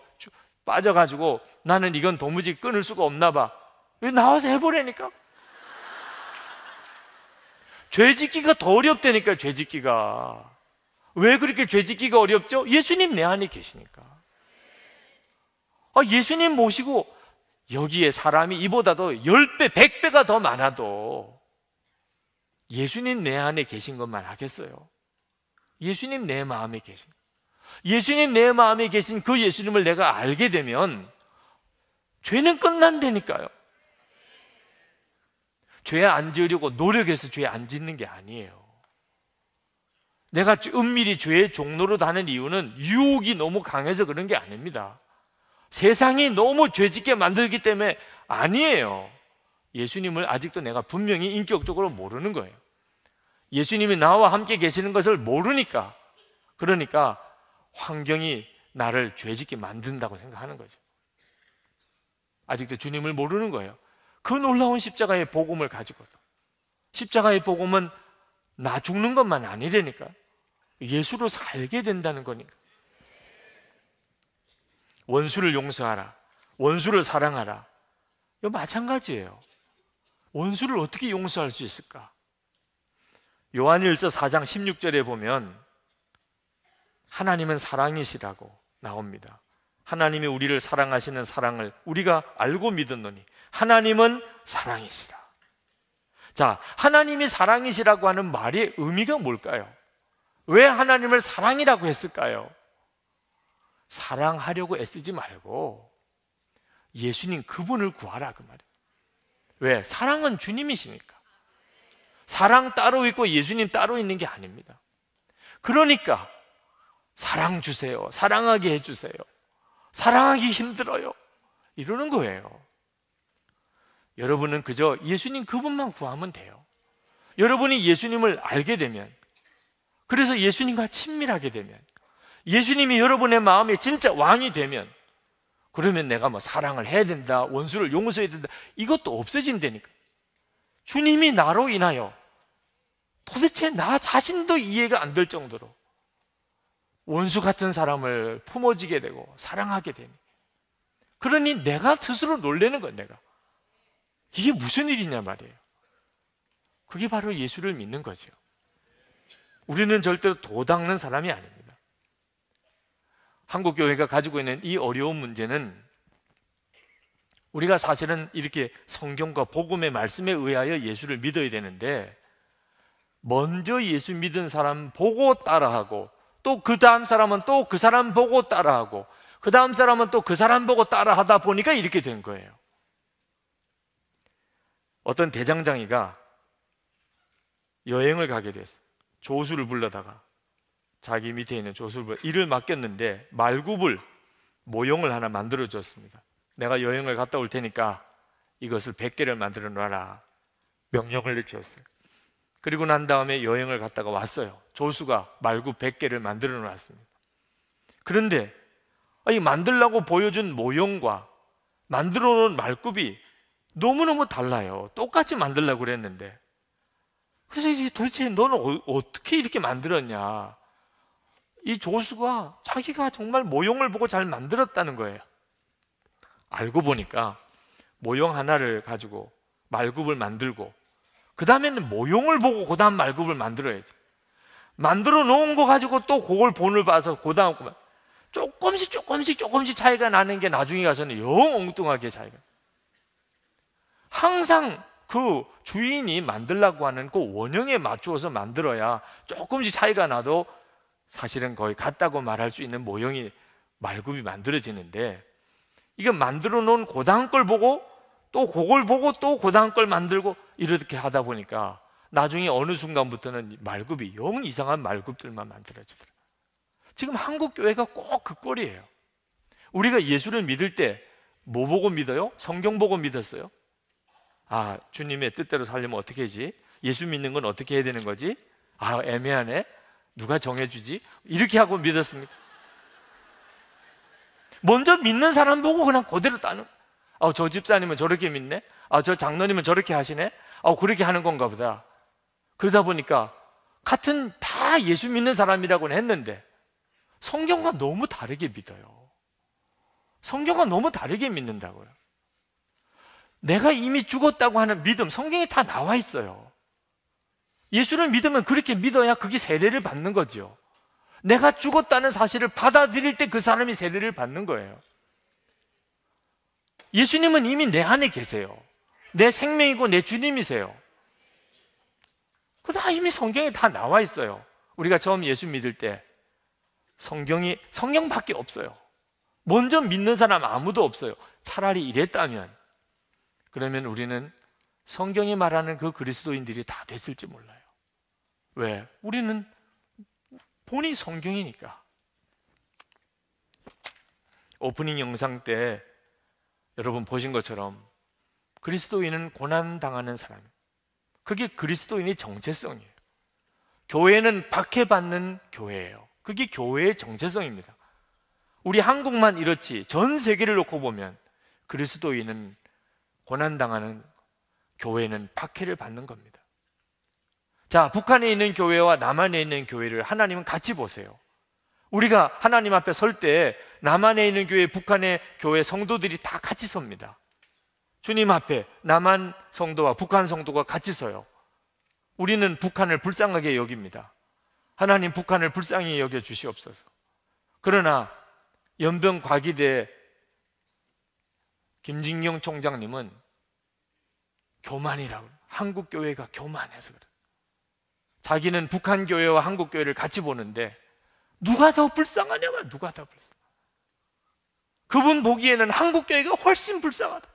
빠져가지고 나는 이건 도무지 끊을 수가 없나 봐. 나와서 해보라니까. 죄 짓기가 더 어렵다니까, 죄 짓기가. 왜 그렇게 죄 짓기가 어렵죠? 예수님 내 안에 계시니까. 아, 예수님 모시고 여기에 사람이 이보다도 10배, 100배가 더 많아도 예수님 내 안에 계신 것만 하겠어요. 예수님 내 마음에 계신. 예수님 내 마음에 계신 그 예수님을 내가 알게 되면 죄는 끝난다니까요. 죄 안 지으려고 노력해서 죄 안 짓는 게 아니에요. 내가 은밀히 죄의 종로로 다는 이유는 유혹이 너무 강해서 그런 게 아닙니다. 세상이 너무 죄짓게 만들기 때문에 아니에요. 예수님을 아직도 내가 분명히 인격적으로 모르는 거예요. 예수님이 나와 함께 계시는 것을 모르니까 그러니까 환경이 나를 죄짓게 만든다고 생각하는 거죠. 아직도 주님을 모르는 거예요. 그 놀라운 십자가의 복음을 가지고도. 십자가의 복음은 나 죽는 것만 아니라니까. 예수로 살게 된다는 거니까. 원수를 용서하라. 원수를 사랑하라. 이 마찬가지예요. 원수를 어떻게 용서할 수 있을까? 요한일서 4장 16절에 보면 하나님은 사랑이시라고 나옵니다. 하나님이 우리를 사랑하시는 사랑을 우리가 알고 믿었노니 하나님은 사랑이시라. 자, 하나님이 사랑이시라고 하는 말의 의미가 뭘까요? 왜 하나님을 사랑이라고 했을까요? 사랑하려고 애쓰지 말고 예수님 그분을 구하라 그 말이에요. 왜? 사랑은 주님이시니까. 사랑 따로 있고 예수님 따로 있는 게 아닙니다. 그러니까 사랑 주세요. 사랑하게 해 주세요. 사랑하기 힘들어요. 이러는 거예요. 여러분은 그저 예수님 그분만 구하면 돼요. 여러분이 예수님을 알게 되면, 그래서 예수님과 친밀하게 되면, 예수님이 여러분의 마음에 진짜 왕이 되면, 그러면 내가 뭐 사랑을 해야 된다, 원수를 용서해야 된다, 이것도 없어진다니까. 주님이 나로 인하여 도대체 나 자신도 이해가 안 될 정도로 원수 같은 사람을 품어지게 되고 사랑하게 됩니다. 그러니 내가 스스로 놀래는 건 내가. 이게 무슨 일이냐 말이에요. 그게 바로 예수를 믿는 거죠. 우리는 절대 도닥는 사람이 아닙니다. 한국 교회가 가지고 있는 이 어려운 문제는 우리가 사실은 이렇게 성경과 복음의 말씀에 의하여 예수를 믿어야 되는데 먼저 예수 믿은 사람 보고 따라하고 또그 다음 사람은 또 그 사람 보고 따라하고 그 다음 사람은 또 그 사람 보고 따라하다 보니까 이렇게 된 거예요. 어떤 대장장이가 여행을 가게 됐어. 조수를 불러다가 자기 밑에 있는 조수를 불러 일을 맡겼는데 말굽을 모형을 하나 만들어 줬습니다. 내가 여행을 갔다 올 테니까 이것을 100개를 만들어 놔라. 명령을 내주었어요. 그리고 난 다음에 여행을 갔다가 왔어요. 조수가 말구 100개를 만들어 놨습니다. 그런데 이 만들라고 보여준 모형과 만들어 놓은 말굽이 너무너무 달라요. 똑같이 만들라고 그랬는데. 그래서 이제 도대체 너는 어, 어떻게 이렇게 만들었냐. 이 조수가 자기가 정말 모형을 보고 잘 만들었다는 거예요. 알고 보니까 모형 하나를 가지고 말굽을 만들고 그 다음에는 모형을 보고 그 다음 말굽을 만들어야지. 만들어 놓은 거 가지고 또 그걸 본을 봐서 그 다음 거 조금씩 조금씩 조금씩 차이가 나는 게 나중에 가서는 영 엉뚱하게 차이가. 항상 그 주인이 만들라고 하는 그 원형에 맞추어서 만들어야 조금씩 차이가 나도 사실은 거의 같다고 말할 수 있는 모형이 말굽이 만들어지는데 이거 만들어 놓은 고당 걸 보고 또 그걸 보고 또 그 다음 걸 만들고 이렇게 하다 보니까 나중에 어느 순간부터는 말굽이 영 이상한 말굽들만 만들어지더라. 지금 한국 교회가 꼭 그 꼴이에요. 우리가 예수를 믿을 때 뭐 보고 믿어요? 성경 보고 믿었어요. 아, 주님의 뜻대로 살려면 어떻게 지 예수 믿는 건 어떻게 해야 되는 거지? 아, 애매하네. 누가 정해주지? 이렇게 하고 믿었습니까? 먼저 믿는 사람 보고 그냥 그대로 따는 아, 저 집사님은 저렇게 믿네? 아, 저 장로님은 저렇게 하시네? 아, 그렇게 하는 건가 보다. 그러다 보니까 같은 다 예수 믿는 사람이라고는 했는데 성경과 너무 다르게 믿어요. 성경과 너무 다르게 믿는다고요. 내가 이미 죽었다고 하는 믿음, 성경이다 나와 있어요. 예수를 믿으면 그렇게 믿어야 그게 세례를 받는 거죠. 내가 죽었다는 사실을 받아들일 때 그 사람이 세례를 받는 거예요. 예수님은 이미 내 안에 계세요. 내 생명이고 내 주님이세요. 그 다 이미 성경에 다 나와 있어요. 우리가 처음 예수 믿을 때 성경이 성경밖에 없어요. 먼저 믿는 사람 아무도 없어요. 차라리 이랬다면 그러면 우리는 성경이 말하는 그 그리스도인들이 다 됐을지 몰라요. 왜? 우리는 본이 성경이니까. 오프닝 영상 때 여러분 보신 것처럼 그리스도인은 고난 당하는 사람. 그게 그리스도인의 정체성이에요. 교회는 박해받는 교회예요. 그게 교회의 정체성입니다. 우리 한국만 이렇지 전 세계를 놓고 보면 그리스도인은 고난 당하는 교회는 박해를 받는 겁니다. 자, 북한에 있는 교회와 남한에 있는 교회를 하나님은 같이 보세요. 우리가 하나님 앞에 설때 남한에 있는 교회, 북한의 교회 성도들이 다 같이 섭니다. 주님 앞에 남한 성도와 북한 성도가 같이 서요. 우리는 북한을 불쌍하게 여깁니다. 하나님 북한을 불쌍히 여겨 주시옵소서. 그러나 연병과기대 김진경 총장님은 교만이라고 한국 교회가 교만해서 그래. 자기는 북한 교회와 한국 교회를 같이 보는데 누가 더 불쌍하냐면 누가 더 불쌍. 그분 보기에는 한국 교회가 훨씬 불쌍하다.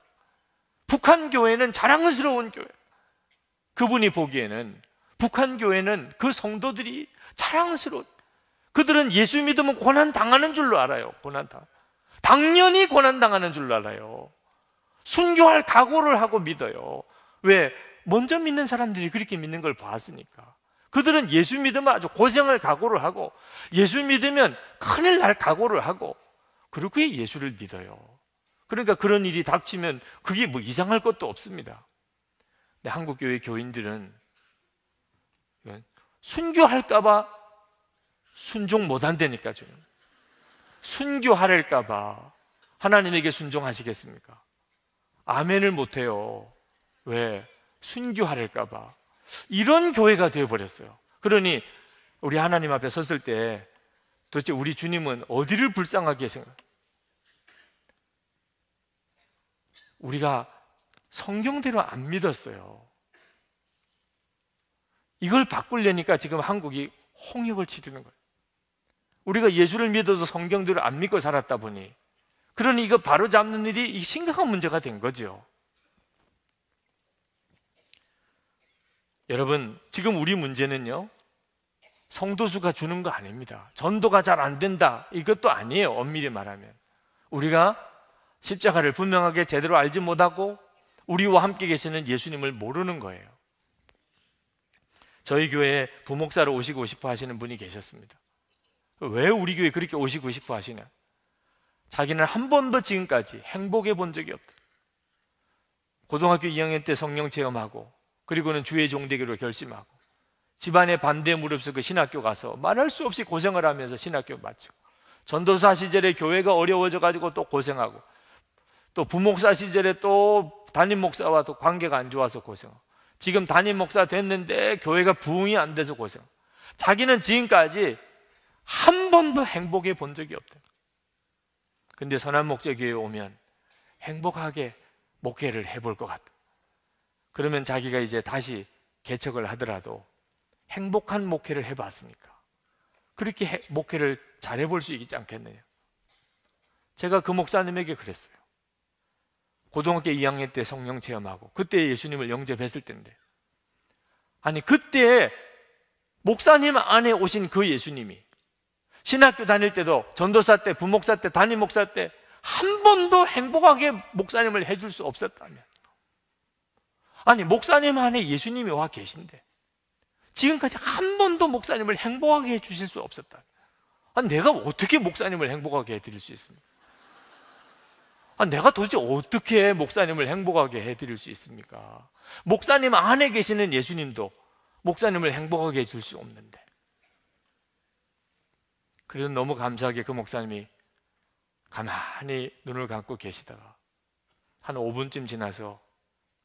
북한 교회는 자랑스러운 교회. 그분이 보기에는 북한 교회는 그 성도들이 자랑스러운 그들은 예수 믿으면 고난 당하는 줄로 알아요. 고난 당. 당연히 고난 당하는 줄로 알아요. 순교할 각오를 하고 믿어요. 왜? 먼저 믿는 사람들이 그렇게 믿는 걸 봤으니까. 그들은 예수 믿으면 아주 고생을 각오를 하고 예수 믿으면 큰일 날 각오를 하고 그렇게 예수를 믿어요. 그러니까 그런 일이 닥치면 그게 뭐 이상할 것도 없습니다. 근데 한국 교회 교인들은 순교할까봐 순종 못 한다니까 지금. 순교할까봐 하나님에게 순종하시겠습니까? 아멘을 못 해요. 왜? 순교할까봐. 이런 교회가 되어버렸어요. 그러니 우리 하나님 앞에 섰을 때 도대체 우리 주님은 어디를 불쌍하게 생각? 우리가 성경대로 안 믿었어요. 이걸 바꾸려니까 지금 한국이 홍역을 치르는 거예요. 우리가 예수를 믿어서 성경대로 안 믿고 살았다 보니 그러니 이거 바로 잡는 일이 심각한 문제가 된 거죠. 여러분, 지금 우리 문제는요. 성도수가 주는 거 아닙니다. 전도가 잘 안 된다. 이것도 아니에요. 엄밀히 말하면. 우리가 십자가를 분명하게 제대로 알지 못하고 우리와 함께 계시는 예수님을 모르는 거예요. 저희 교회에 부목사로 오시고 싶어 하시는 분이 계셨습니다. 왜 우리 교회 그렇게 오시고 싶어 하시냐? 자기는 한 번도 지금까지 행복해 본 적이 없다. 고등학교 2학년 때 성령 체험하고 그리고는 주의 종되기로 결심하고 집안의 반대 무릅쓰고 신학교 가서 말할 수 없이 고생을 하면서 신학교 마치고 전도사 시절에 교회가 어려워져 가지고 또 고생하고 또 부목사 시절에 또 담임 목사와 또 관계가 안 좋아서 고생하고 지금 담임 목사 됐는데 교회가 부흥이 안 돼서 고생. 자기는 지금까지 한 번도 행복해 본 적이 없다. 근데 선한 목적 교회에 오면 행복하게 목회를 해 볼 것 같다. 그러면 자기가 이제 다시 개척을 하더라도 행복한 목회를 해봤습니까? 그렇게 해, 목회를 잘 해볼 수 있지 않겠느냐? 제가 그 목사님에게 그랬어요. 고등학교 2학년 때 성령 체험하고 그때 예수님을 영접했을 때인데 아니 그때 목사님 안에 오신 그 예수님이 신학교 다닐 때도 전도사 때 부목사 때 담임 목사 때 한 번도 행복하게 목사님을 해줄 수 없었다면 아니 목사님 안에 예수님이 와 계신데 지금까지 한 번도 목사님을 행복하게 해주실 수 없었다. 아, 내가 어떻게 목사님을 행복하게 해드릴 수 있습니까? 아, 내가 도대체 어떻게 목사님을 행복하게 해드릴 수 있습니까? 목사님 안에 계시는 예수님도 목사님을 행복하게 해 줄 수 없는데. 그래서 너무 감사하게 그 목사님이 가만히 눈을 감고 계시다가 한 5분쯤 지나서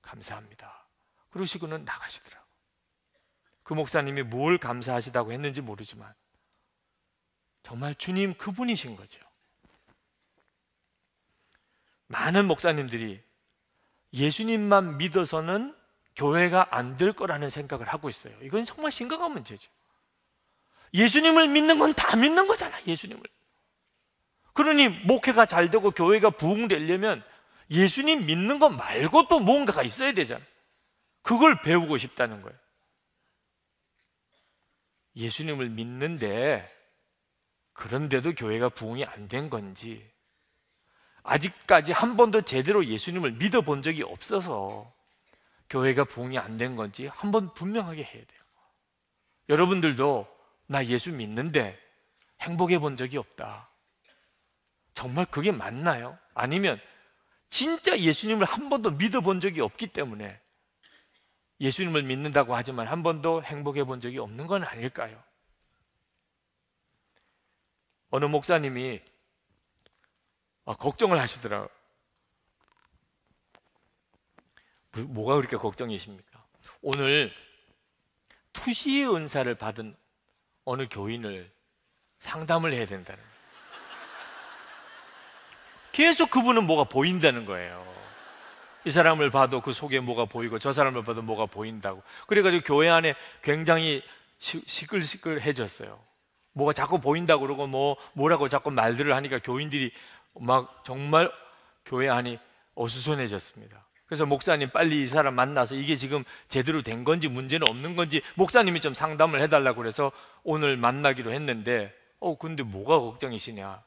감사합니다. 그러시고는 나가시더라. 그 목사님이 뭘 감사하시다고 했는지 모르지만 정말 주님 그분이신 거죠. 많은 목사님들이 예수님만 믿어서는 교회가 안 될 거라는 생각을 하고 있어요. 이건 정말 심각한 문제죠. 예수님을 믿는 건 다 믿는 거잖아, 예수님을. 그러니 목회가 잘 되고 교회가 부흥되려면 예수님 믿는 것 말고 또 뭔가가 있어야 되잖아. 그걸 배우고 싶다는 거예요. 예수님을 믿는데 그런데도 교회가 부흥이 안 된 건지 아직까지 한 번도 제대로 예수님을 믿어 본 적이 없어서 교회가 부흥이 안 된 건지 한 번 분명하게 해야 돼요. 여러분들도 나 예수 믿는데 행복해 본 적이 없다. 정말 그게 맞나요? 아니면 진짜 예수님을 한 번도 믿어 본 적이 없기 때문에 예수님을 믿는다고 하지만 한 번도 행복해 본 적이 없는 건 아닐까요? 어느 목사님이 아, 걱정을 하시더라고요. 뭐, 뭐가 그렇게 걱정이십니까? 오늘 투시 은사를 받은 어느 교인을 상담을 해야 된다는 거예요. 계속 그분은 뭐가 보인다는 거예요. 이 사람을 봐도 그 속에 뭐가 보이고 저 사람을 봐도 뭐가 보인다고. 그래가지고 교회 안에 굉장히 시, 시끌시끌해졌어요. 뭐가 자꾸 보인다고 그러고 뭐 뭐라고 자꾸 말들을 하니까 교인들이 막 정말 교회 안이 어수선해졌습니다. 그래서 목사님 빨리 이 사람 만나서 이게 지금 제대로 된 건지 문제는 없는 건지 목사님이 좀 상담을 해달라고 그래서 오늘 만나기로 했는데 어 근데 뭐가 걱정이시냐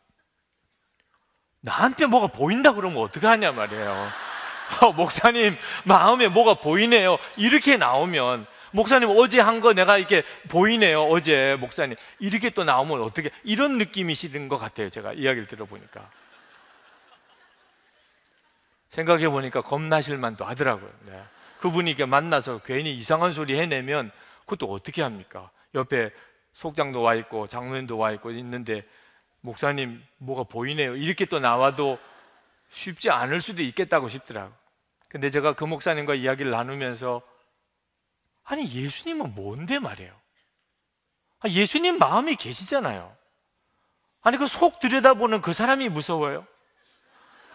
나한테 뭐가 보인다 그러면 어떻게 하냐 말이에요. 어, 목사님 마음에 뭐가 보이네요. 이렇게 나오면 목사님 어제 한 거 내가 이렇게 보이네요. 어제 목사님 이렇게 또 나오면 어떻게 이런 느낌이시는 것 같아요. 제가 이야기를 들어보니까 생각해 보니까 겁나실 만도 하더라고요. 네. 그분이 이렇게 만나서 괜히 이상한 소리 해내면 그것도 어떻게 합니까? 옆에 속장도 와 있고 장로님도 와 있고 있는데 목사님 뭐가 보이네요. 이렇게 또 나와도 쉽지 않을 수도 있겠다고 싶더라고. 근데 제가 그 목사님과 이야기를 나누면서 아니 예수님은 뭔데 말이에요. 아, 예수님 마음이 계시잖아요. 아니 그 속 들여다보는 그 사람이 무서워요.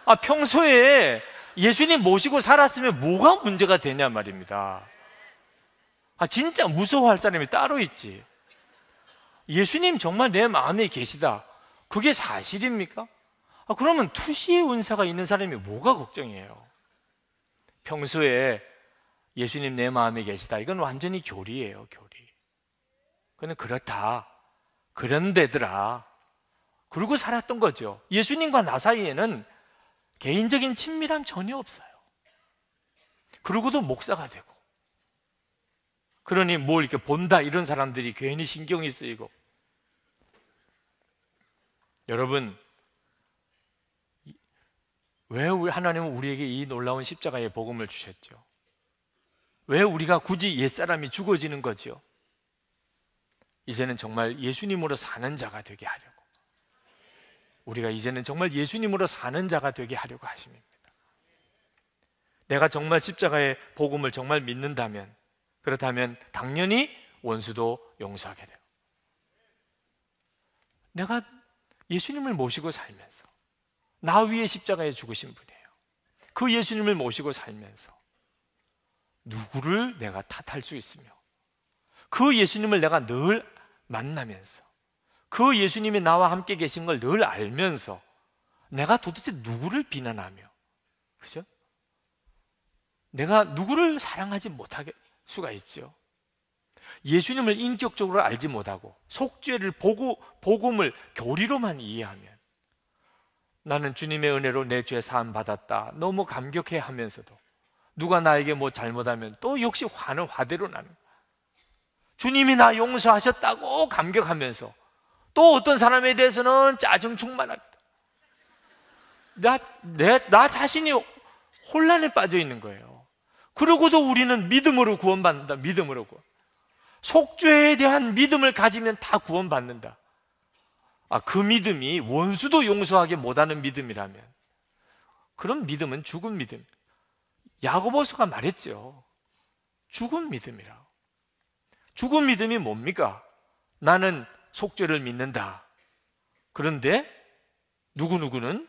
아 평소에 예수님 모시고 살았으면 뭐가 문제가 되냐 말입니다. 아 진짜 무서워할 사람이 따로 있지. 예수님 정말 내 마음에 계시다. 그게 사실입니까? 아, 그러면 투시 의은사가 있는 사람이 뭐가 걱정이에요? 평소에 예수님 내 마음에 계시다. 이건 완전히 교리예요, 교리. 그는 그렇다. 그런데더라. 그러고 살았던 거죠. 예수님과 나 사이에는 개인적인 친밀함 전혀 없어요. 그러고도 목사가 되고. 그러니 뭘 이렇게 본다 이런 사람들이 괜히 신경이 쓰이고. 여러분, 왜 하나님은 우리에게 이 놀라운 십자가의 복음을 주셨죠? 왜 우리가 굳이 옛사람이 죽어지는 거지요? 이제는 정말 예수님으로 사는 자가 되게 하려고. 우리가 이제는 정말 예수님으로 사는 자가 되게 하려고 하심니다 내가 정말 십자가의 복음을 정말 믿는다면, 그렇다면 당연히 원수도 용서하게 돼요. 내가 예수님을 모시고 살면서 나 위에 십자가에 죽으신 분이에요. 그 예수님을 모시고 살면서 누구를 내가 탓할 수 있으며 그 예수님을 내가 늘 만나면서 그 예수님이 나와 함께 계신 걸 늘 알면서 내가 도대체 누구를 비난하며 그죠? 내가 누구를 사랑하지 못하 수가 있죠. 예수님을 인격적으로 알지 못하고 속죄를 보고 복음을 교리로만 이해하면 나는 주님의 은혜로 내 죄 사함 받았다. 너무 감격해 하면서도 누가 나에게 뭐 잘못하면 또 역시 화는 화대로 나는 주님이 나 용서하셨다고 감격하면서 또 어떤 사람에 대해서는 짜증 충만하게 나, 내, 나 자신이 혼란에 빠져 있는 거예요. 그러고도 우리는 믿음으로 구원받는다. 믿음으로 구원. 속죄에 대한 믿음을 가지면 다 구원받는다. 아, 그 믿음이 원수도 용서하게 못하는 믿음이라면 그런 믿음은 죽은 믿음. 야고보서가 말했죠. 죽은 믿음이라. 죽은 믿음이 뭡니까? 나는 속죄를 믿는다. 그런데 누구누구는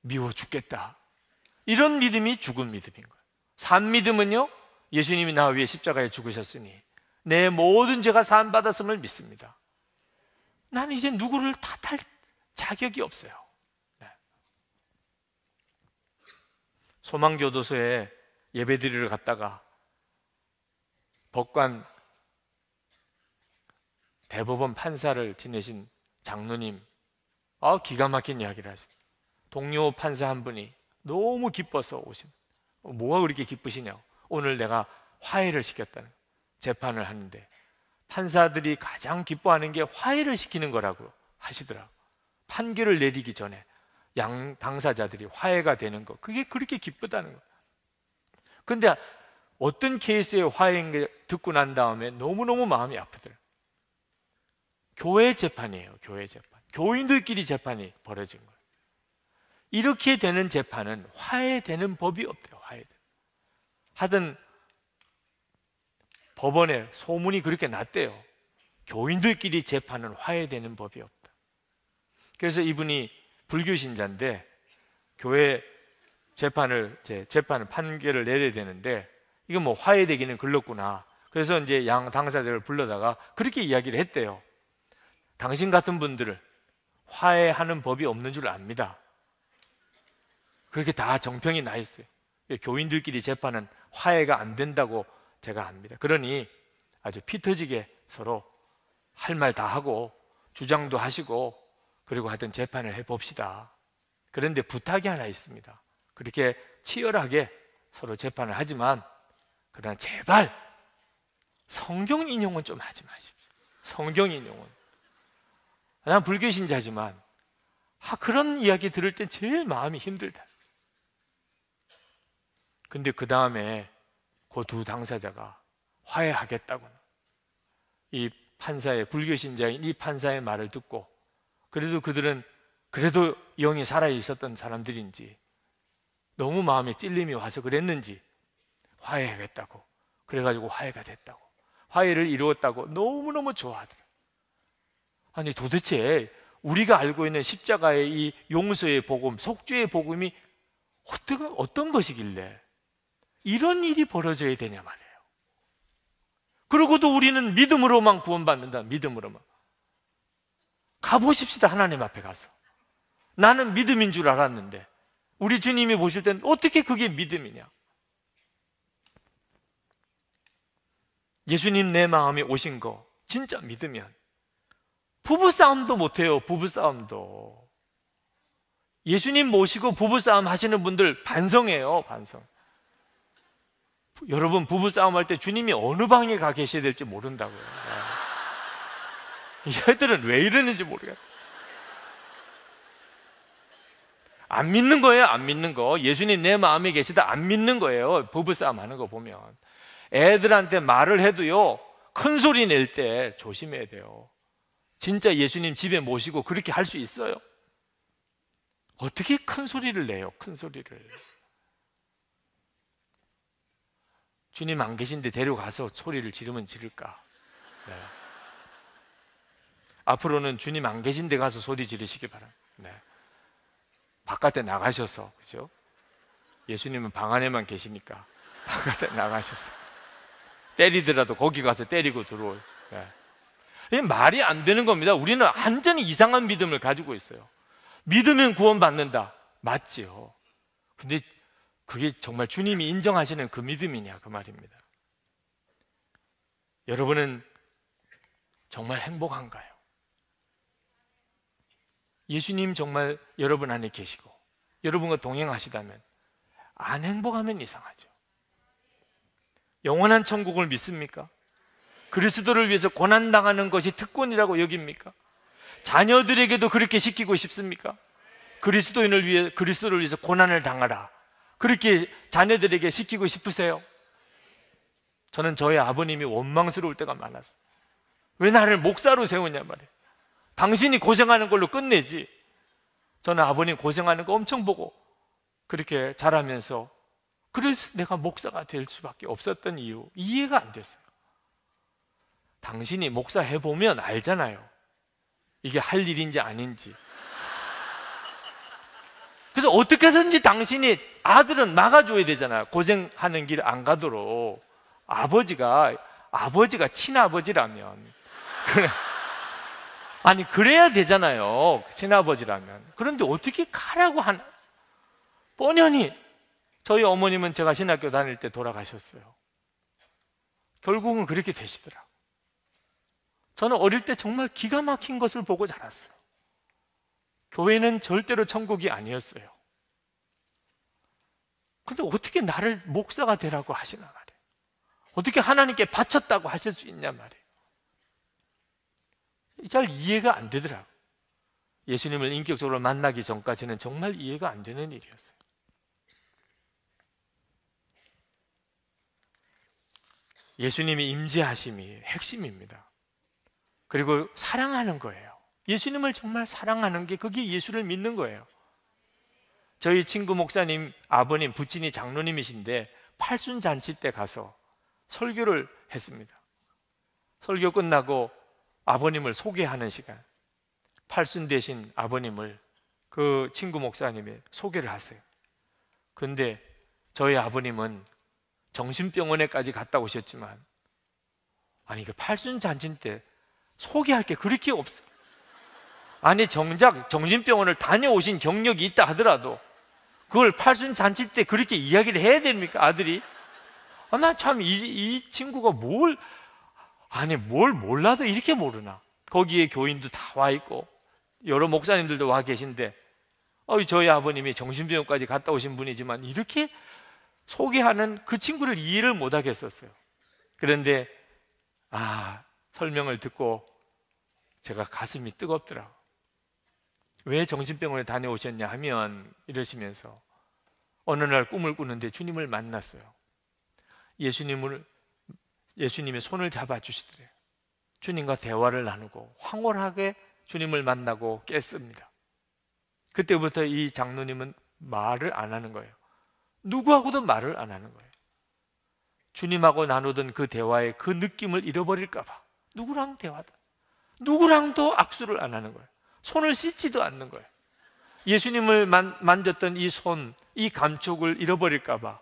미워 죽겠다. 이런 믿음이 죽은 믿음인 거예요. 산 믿음은요, 예수님이 나 위에 십자가에 죽으셨으니 내 모든 죄가 사받았음을 믿습니다. 나는 이제 누구를 탓할 자격이 없어요. 네. 소망교도소에 예배드리러 갔다가 법관 대법원 판사를 지내신 장로님, 아 기가 막힌 이야기를 하신 동료 판사 한 분이 너무 기뻐서 오신. 뭐가 그렇게 기쁘시냐? 오늘 내가 화해를 시켰다는 재판을 하는데 판사들이 가장 기뻐하는 게 화해를 시키는 거라고 하시더라고. 판결을 내리기 전에 양 당사자들이 화해가 되는 거. 그게 그렇게 기쁘다는 거. 근데 어떤 케이스의 화해인 게 듣고 난 다음에 너무너무 마음이 아프더라. 교회 재판이에요. 교회 재판. 교인들끼리 재판이 벌어진 거예요. 이렇게 되는 재판은 화해되는 법이 없대요. 화해. 하든 법원에 소문이 그렇게 났대요. 교인들끼리 재판은 화해되는 법이 없다. 그래서 이분이 불교 신자인데 교회 재판을 재판 판결을 내려야 되는데 이건 뭐 화해되기는 글렀구나. 그래서 이제 양 당사자를 불러다가 그렇게 이야기를 했대요. 당신 같은 분들을 화해하는 법이 없는 줄 압니다. 그렇게 다 정평이 나 있어요. 교인들끼리 재판은 화해가 안 된다고 제가 합니다 그러니 아주 피 터지게 서로 할 말 다 하고 주장도 하시고 그리고 하여튼 재판을 해 봅시다. 그런데 부탁이 하나 있습니다. 그렇게 치열하게 서로 재판을 하지만 그러나 제발 성경 인용은 좀 하지 마십시오. 성경 인용은 난 불교신자지만 아, 그런 이야기 들을 때 제일 마음이 힘들다. 근데 그 다음에 그두 당사자가 화해하겠다고 이 판사의 불교 신자인 이 판사의 말을 듣고 그래도 그들은 그래도 영이 살아 있었던 사람들인지 너무 마음에 찔림이 와서 그랬는지 화해하겠다고 그래가지고 화해가 됐다고 화해를 이루었다고 너무너무 좋아하더라 아니 도대체 우리가 알고 있는 십자가의 이 용서의 복음, 속죄의 복음이 어떤, 어떤 것이길래 이런 일이 벌어져야 되냐 말이에요. 그러고도 우리는 믿음으로만 구원받는다. 믿음으로만. 가보십시다. 하나님 앞에 가서. 나는 믿음인 줄 알았는데. 우리 주님이 보실 땐 어떻게 그게 믿음이냐? 예수님 내 마음에 오신 거 진짜 믿으면 부부싸움도 못해요 부부싸움도 예수님 모시고 부부싸움 하시는 분들 반성해요 반성 여러분 부부 싸움할 때 주님이 어느 방에 가 계셔야 될지 모른다고요. 아. 얘들은 왜 이러는지 모르겠다. 안 믿는 거예요, 안 믿는 거. 예수님 내 마음에 계시다 안 믿는 거예요. 부부 싸움 하는 거 보면 애들한테 말을 해도요 큰 소리 낼 때 조심해야 돼요. 진짜 예수님 집에 모시고 그렇게 할 수 있어요? 어떻게 큰 소리를 내요? 큰 소리를. 주님 안 계신데 데려가서 소리를 지르면 지를까? 네. 앞으로는 주님 안 계신데 가서 소리 지르시기 바랍니다. 네. 바깥에 나가셔서 그죠? 예수님은 방 안에만 계시니까 바깥에 나가셔서 때리더라도 거기 가서 때리고 들어오세요. 네. 말이 안 되는 겁니다. 우리는 완전히 이상한 믿음을 가지고 있어요. 믿으면 구원받는다. 맞지요. 근데 그게 정말 주님이 인정하시는 그 믿음이냐 그 말입니다. 여러분은 정말 행복한가요? 예수님 정말 여러분 안에 계시고 여러분과 동행하시다면 안 행복하면 이상하죠. 영원한 천국을 믿습니까? 그리스도를 위해서 고난 당하는 것이 특권이라고 여깁니까? 자녀들에게도 그렇게 시키고 싶습니까? 그리스도인을 위해 그리스도를 위해서 고난을 당하라. 그렇게 자녀들에게 시키고 싶으세요? 저는 저희 아버님이 원망스러울 때가 많았어요. 왜 나를 목사로 세우냐 말이에요. 당신이 고생하는 걸로 끝내지. 저는 아버님 고생하는 거 엄청 보고 그렇게 자라면서 그래서 내가 목사가 될 수밖에 없었던 이유 이해가 안 됐어요. 당신이 목사 해보면 알잖아요. 이게 할 일인지 아닌지. 그래서 어떻게 해서든지 당신이 아들은 막아줘야 되잖아요. 고생하는 길 안 가도록. 아버지가, 아버지가 친아버지라면. 그래. 아니, 그래야 되잖아요. 친아버지라면. 그런데 어떻게 가라고 한, 뻔연히. 저희 어머님은 제가 신학교 다닐 때 돌아가셨어요. 결국은 그렇게 되시더라고. 저는 어릴 때 정말 기가 막힌 것을 보고 자랐어요. 교회는 절대로 천국이 아니었어요. 근데 어떻게 나를 목사가 되라고 하시나 말이에요. 어떻게 하나님께 바쳤다고 하실 수 있냐 말이에요. 잘 이해가 안 되더라고요. 예수님을 인격적으로 만나기 전까지는 정말 이해가 안 되는 일이었어요. 예수님이 임재하심이 핵심입니다. 그리고 사랑하는 거예요. 예수님을 정말 사랑하는 게 그게 예수를 믿는 거예요. 저희 친구 목사님 아버님 부친이 장로님이신데 팔순 잔치 때 가서 설교를 했습니다. 설교 끝나고 아버님을 소개하는 시간. 팔순 되신 아버님을 그 친구 목사님이 소개를 하세요. 근데 저희 아버님은 정신병원에까지 갔다 오셨지만 아니 그 팔순 잔치 때 소개할 게 그렇게 없어. 아니 정작 정신병원을 다녀오신 경력이 있다 하더라도 그걸 팔순잔치 때 그렇게 이야기를 해야 됩니까? 아들이 아, 나참 이, 이 친구가 뭘 아니 뭘 몰라도 이렇게 모르나 거기에 교인도 다 와 있고 여러 목사님들도 와 계신데 어, 저희 아버님이 정신병원까지 갔다 오신 분이지만 이렇게 소개하는 그 친구를 이해를 못 하겠었어요. 그런데 아 설명을 듣고 제가 가슴이 뜨겁더라고. 왜 정신병원에 다녀오셨냐 하면 이러시면서 어느 날 꿈을 꾸는데 주님을 만났어요. 예수님을 예수님의 손을 잡아 주시더래요. 주님과 대화를 나누고 황홀하게 주님을 만나고 깼습니다. 그때부터 이 장로님은 말을 안 하는 거예요. 누구하고도 말을 안 하는 거예요. 주님하고 나누던 그 대화의 그 느낌을 잃어버릴까봐 누구랑 대화든 누구랑도 악수를 안 하는 거예요. 손을 씻지도 않는 거예요. 예수님을 만, 만졌던 이 손, 이 감촉을 잃어버릴까봐.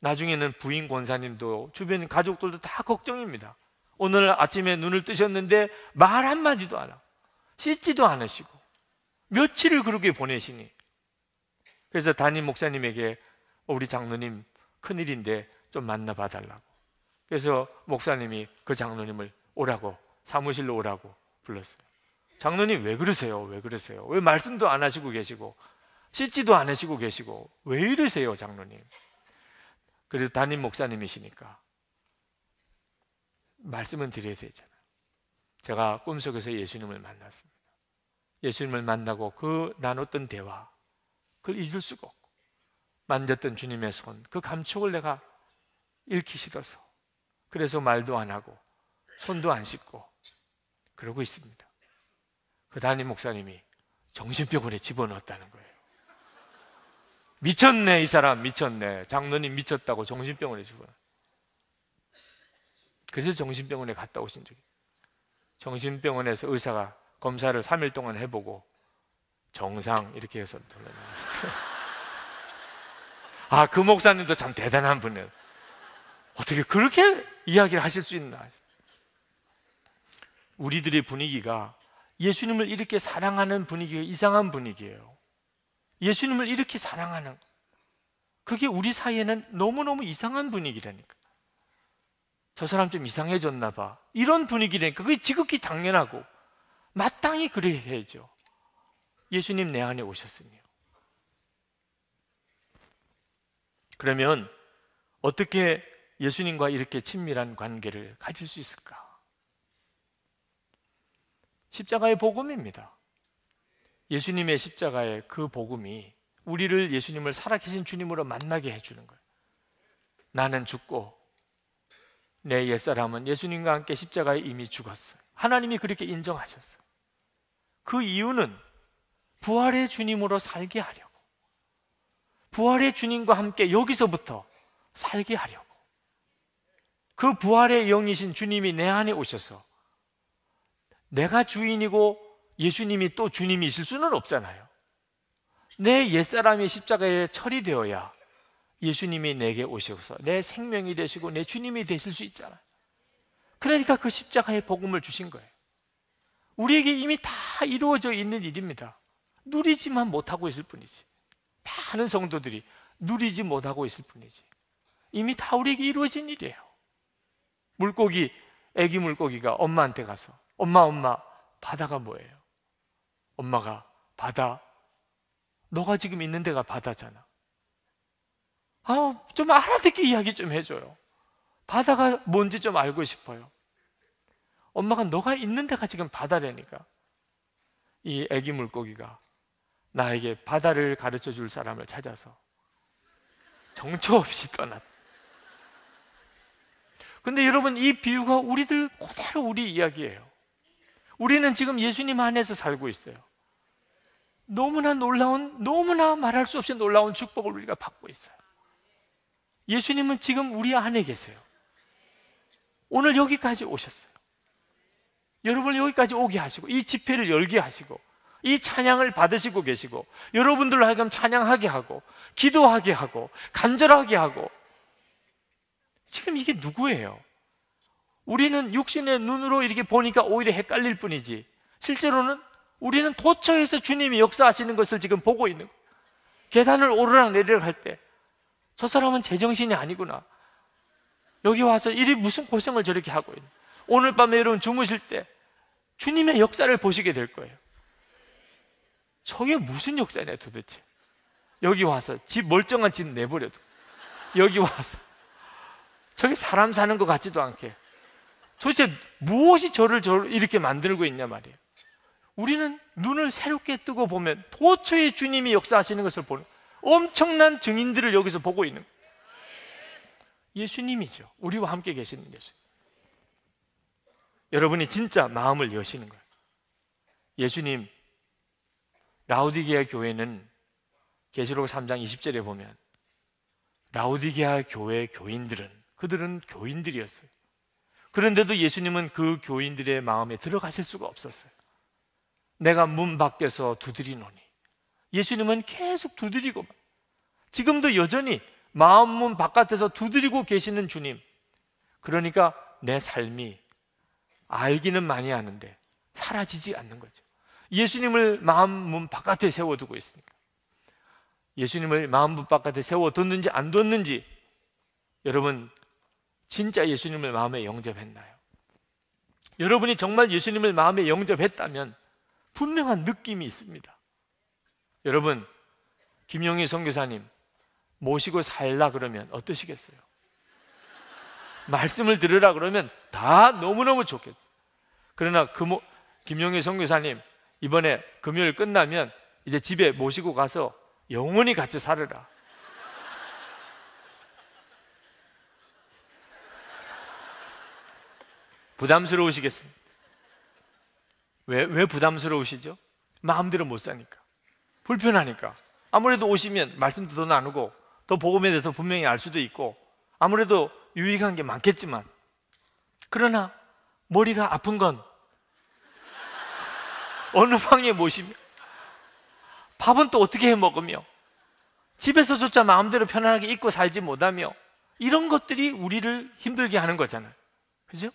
나중에는 부인 권사님도 주변 가족들도 다 걱정입니다. 오늘 아침에 눈을 뜨셨는데 말 한마디도 안 하고, 씻지도 않으시고, 며칠을 그렇게 보내시니. 그래서 담임 목사님에게 어, 우리 장로님 큰일인데 좀 만나봐 달라고. 그래서 목사님이 그 장로님을 오라고, 사무실로 오라고 불렀어요. 장로님 왜 그러세요? 왜 그러세요? 왜 말씀도 안 하시고 계시고 씻지도 않으시고 계시고 왜 이러세요, 장로님? 그래도 담임 목사님이시니까 말씀은 드려야 되잖아요. 제가 꿈속에서 예수님을 만났습니다. 예수님을 만나고 그 나눴던 대화, 그걸 잊을 수가 없고 만졌던 주님의 손, 그 감촉을 내가 잃기 싫어서 그래서 말도 안 하고 손도 안 씻고 그러고 있습니다. 그 담임 목사님이 정신병원에 집어넣었다는 거예요. 미쳤네, 이 사람 미쳤네. 장로님 미쳤다고 정신병원에 집어넣 그래서 정신병원에 갔다 오신 적이 정신병원에서 의사가 검사를 3일 동안 해보고 정상 이렇게 해서 돌려나어요 아, 그 목사님도 참 대단한 분이에요. 어떻게 그렇게 이야기를 하실 수 있나? 우리들의 분위기가 예수님을 이렇게 사랑하는 분위기가 이상한 분위기예요. 예수님을 이렇게 사랑하는 그게 우리 사이에는 너무너무 이상한 분위기라니까. 저 사람 좀 이상해졌나 봐. 이런 분위기라니까. 그게 지극히 당연하고 마땅히 그래야죠. 예수님 내 안에 오셨으니요. 그러면 어떻게 예수님과 이렇게 친밀한 관계를 가질 수 있을까? 십자가의 복음입니다. 예수님의 십자가의 그 복음이 우리를 예수님을 살아계신 주님으로 만나게 해주는 거예요. 나는 죽고 내 옛사람은 예수님과 함께 십자가에 이미 죽었어요. 하나님이 그렇게 인정하셨어요. 그 이유는 부활의 주님으로 살게 하려고. 부활의 주님과 함께 여기서부터 살게 하려고. 그 부활의 영이신 주님이 내 안에 오셔서 내가 주인이고 예수님이 또주님이 있을 수는 없잖아요. 내 옛사람이 십자가에 철이 되어야 예수님이 내게 오셔서 내 생명이 되시고 내 주님이 되실 수 있잖아요. 그러니까 그 십자가의 복음을 주신 거예요. 우리에게 이미 다 이루어져 있는 일입니다. 누리지만 못하고 있을 뿐이지. 많은 성도들이 누리지 못하고 있을 뿐이지. 이미 다 우리에게 이루어진 일이에요. 물고기, 애기 물고기가 엄마한테 가서 엄마, 엄마, 바다가 뭐예요? 엄마가 바다. 너가 지금 있는 데가 바다잖아. 아, 좀 알아듣게 이야기 좀 해줘요. 바다가 뭔지 좀 알고 싶어요. 엄마가 너가 있는 데가 지금 바다라니까. 이 애기 물고기가 나에게 바다를 가르쳐 줄 사람을 찾아서 정처 없이 떠났다. 근데 여러분, 이 비유가 우리들 그대로 우리 이야기예요. 우리는 지금 예수님 안에서 살고 있어요. 너무나 놀라운, 너무나 말할 수 없이 놀라운 축복을 우리가 받고 있어요. 예수님은 지금 우리 안에 계세요. 오늘 여기까지 오셨어요. 여러분 여기까지 오게 하시고, 이 집회를 열게 하시고, 이 찬양을 받으시고 계시고, 여러분들로 하여금 찬양하게 하고, 기도하게 하고, 간절하게 하고, 지금 이게 누구예요? 우리는 육신의 눈으로 이렇게 보니까 오히려 헷갈릴 뿐이지. 실제로는 우리는 도처에서 주님이 역사하시는 것을 지금 보고 있는 거예요. 계단을 오르락 내리락 할 때, 저 사람은 제정신이 아니구나. 여기 와서 일이 무슨 고생을 저렇게 하고 있는. 오늘 밤에 여러분 주무실 때 주님의 역사를 보시게 될 거예요. 저게 무슨 역사냐 도대체. 여기 와서 집 멀쩡한 집 내버려도 여기 와서 저게 사람 사는 것 같지도 않게 도대체 무엇이 저를 이렇게 만들고 있냐 말이에요. 우리는 눈을 새롭게 뜨고 보면 도처의 주님이 역사하시는 것을 보는 엄청난 증인들을 여기서 보고 있는 예수님이죠 우리와 함께 계시는 예수 여러분이 진짜 마음을 여시는 거예요. 예수님 라우디게아 교회는 계시록 3장 20절에 보면 라우디게아 교회 교인들은 그들은 교인들이었어요. 그런데도 예수님은 그 교인들의 마음에 들어가실 수가 없었어요. 내가 문 밖에서 두드리노니. 예수님은 계속 두드리고, 지금도 여전히 마음 문 바깥에서 두드리고 계시는 주님. 그러니까 내 삶이 알기는 많이 하는데 사라지지 않는 거죠. 예수님을 마음 문 바깥에 세워두고 있으니까. 예수님을 마음 문 바깥에 세워뒀는지 안 뒀는지 여러분 진짜 예수님을 마음에 영접했나요? 여러분이 정말 예수님을 마음에 영접했다면 분명한 느낌이 있습니다. 여러분, 김용희 선교사님 모시고 살라 그러면 어떠시겠어요? 말씀을 들으라 그러면 다 너무너무 좋겠죠. 그러나 금호, 그 김용희 선교사님 이번에 금요일 끝나면 이제 집에 모시고 가서 영원히 같이 살으라. 부담스러우시겠습니까? 왜, 왜 부담스러우시죠? 마음대로 못 사니까. 불편하니까. 아무래도 오시면 말씀도 더 나누고, 더 복음에 대해서 분명히 알 수도 있고, 아무래도 유익한 게 많겠지만, 그러나 머리가 아픈 건 어느 방에 모시며, 밥은 또 어떻게 해 먹으며, 집에서조차 마음대로 편안하게 입고 살지 못하며, 이런 것들이 우리를 힘들게 하는 거잖아요. 그죠?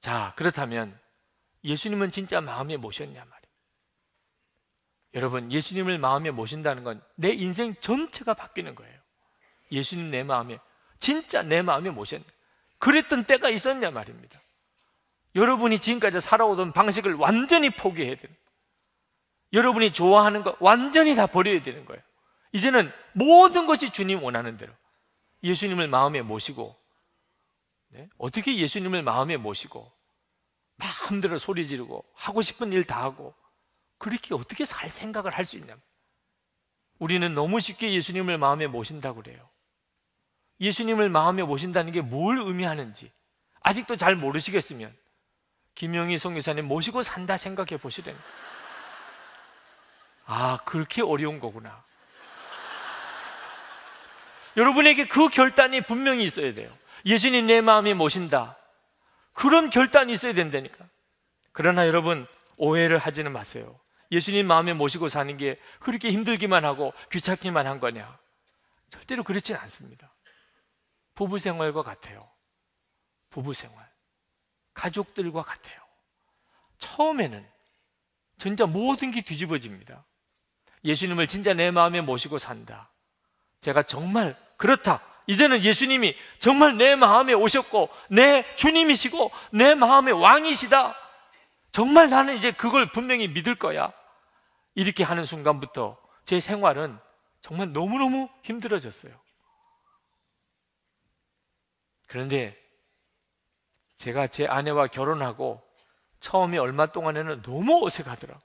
자, 그렇다면 예수님은 진짜 마음에 모셨냐 말이에요. 여러분, 예수님을 마음에 모신다는 건 내 인생 전체가 바뀌는 거예요. 예수님 내 마음에, 진짜 내 마음에 모셨냐. 그랬던 때가 있었냐 말입니다. 여러분이 지금까지 살아오던 방식을 완전히 포기해야 되는 여러분이 좋아하는 거 완전히 다 버려야 되는 거예요. 이제는 모든 것이 주님 원하는 대로 예수님을 마음에 모시고 예? 어떻게 예수님을 마음에 모시고 마음대로 소리 지르고 하고 싶은 일 다 하고 그렇게 어떻게 살 생각을 할 수 있냐? 우리는 너무 쉽게 예수님을 마음에 모신다고 그래요. 예수님을 마음에 모신다는 게 뭘 의미하는지 아직도 잘 모르시겠으면 김영희 성교사님 모시고 산다 생각해 보시래. 요 아, 그렇게 어려운 거구나. 여러분에게 그 결단이 분명히 있어야 돼요. 예수님 내 마음이 모신다. 그런 결단이 있어야 된다니까. 그러나 여러분, 오해를 하지는 마세요. 예수님 마음에 모시고 사는 게 그렇게 힘들기만 하고 귀찮기만 한 거냐? 절대로 그렇진 않습니다. 부부 생활과 같아요. 부부 생활. 가족들과 같아요. 처음에는 진짜 모든 게 뒤집어집니다. 예수님을 진짜 내 마음에 모시고 산다. 제가 정말 그렇다. 이제는 예수님이 정말 내 마음에 오셨고 내 주님이시고 내 마음의 왕이시다. 정말 나는 이제 그걸 분명히 믿을 거야. 이렇게 하는 순간부터 제 생활은 정말 너무너무 힘들어졌어요. 그런데 제가 제 아내와 결혼하고 처음에 얼마 동안에는 너무 어색하더라.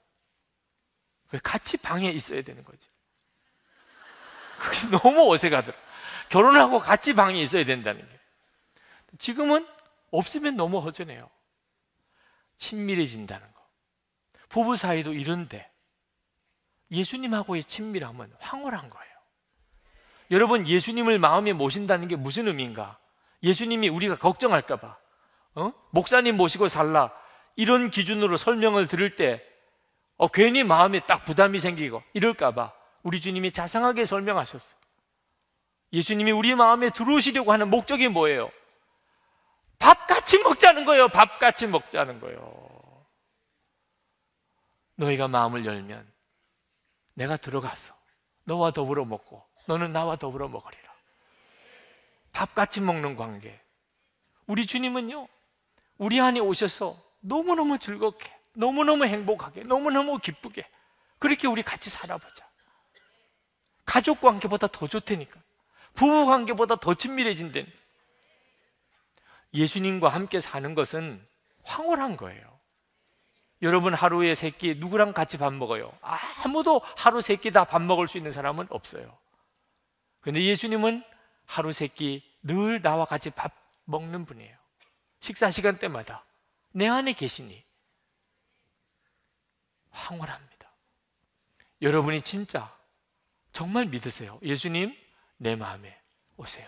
왜 같이 방에 있어야 되는 거지? 그게 너무 어색하더라. 결혼하고 같이 방이 있어야 된다는 거예요. 지금은 없으면 너무 허전해요. 친밀해진다는 거. 부부 사이도 이런데 예수님하고의 친밀함은 황홀한 거예요. 여러분 예수님을 마음에 모신다는 게 무슨 의미인가? 예수님이 우리가 걱정할까 봐. 어? 목사님 모시고 살라. 이런 기준으로 설명을 들을 때 어, 괜히 마음에 딱 부담이 생기고 이럴까 봐 우리 주님이 자상하게 설명하셨어요. 예수님이 우리 마음에 들어오시려고 하는 목적이 뭐예요? 밥같이 먹자는 거예요. 밥같이 먹자는 거예요. 너희가 마음을 열면 내가 들어가서 너와 더불어 먹고 너는 나와 더불어 먹으리라. 밥같이 먹는 관계. 우리 주님은요, 우리 안에 오셔서 너무너무 즐겁게, 너무너무 행복하게, 너무너무 기쁘게, 그렇게 우리 같이 살아보자. 가족 관계보다 더 좋다니까. 부부 관계보다 더 친밀해진대. 예수님과 함께 사는 것은 황홀한 거예요. 여러분 하루에 세끼 누구랑 같이 밥 먹어요? 아무도 하루 세끼다 밥 먹을 수 있는 사람은 없어요. 근데 예수님은 하루 세끼늘 나와 같이 밥 먹는 분이에요. 식사 시간 때마다 내 안에 계시니 황홀합니다. 여러분이 진짜 정말 믿으세요. 예수님 내 마음에 오세요.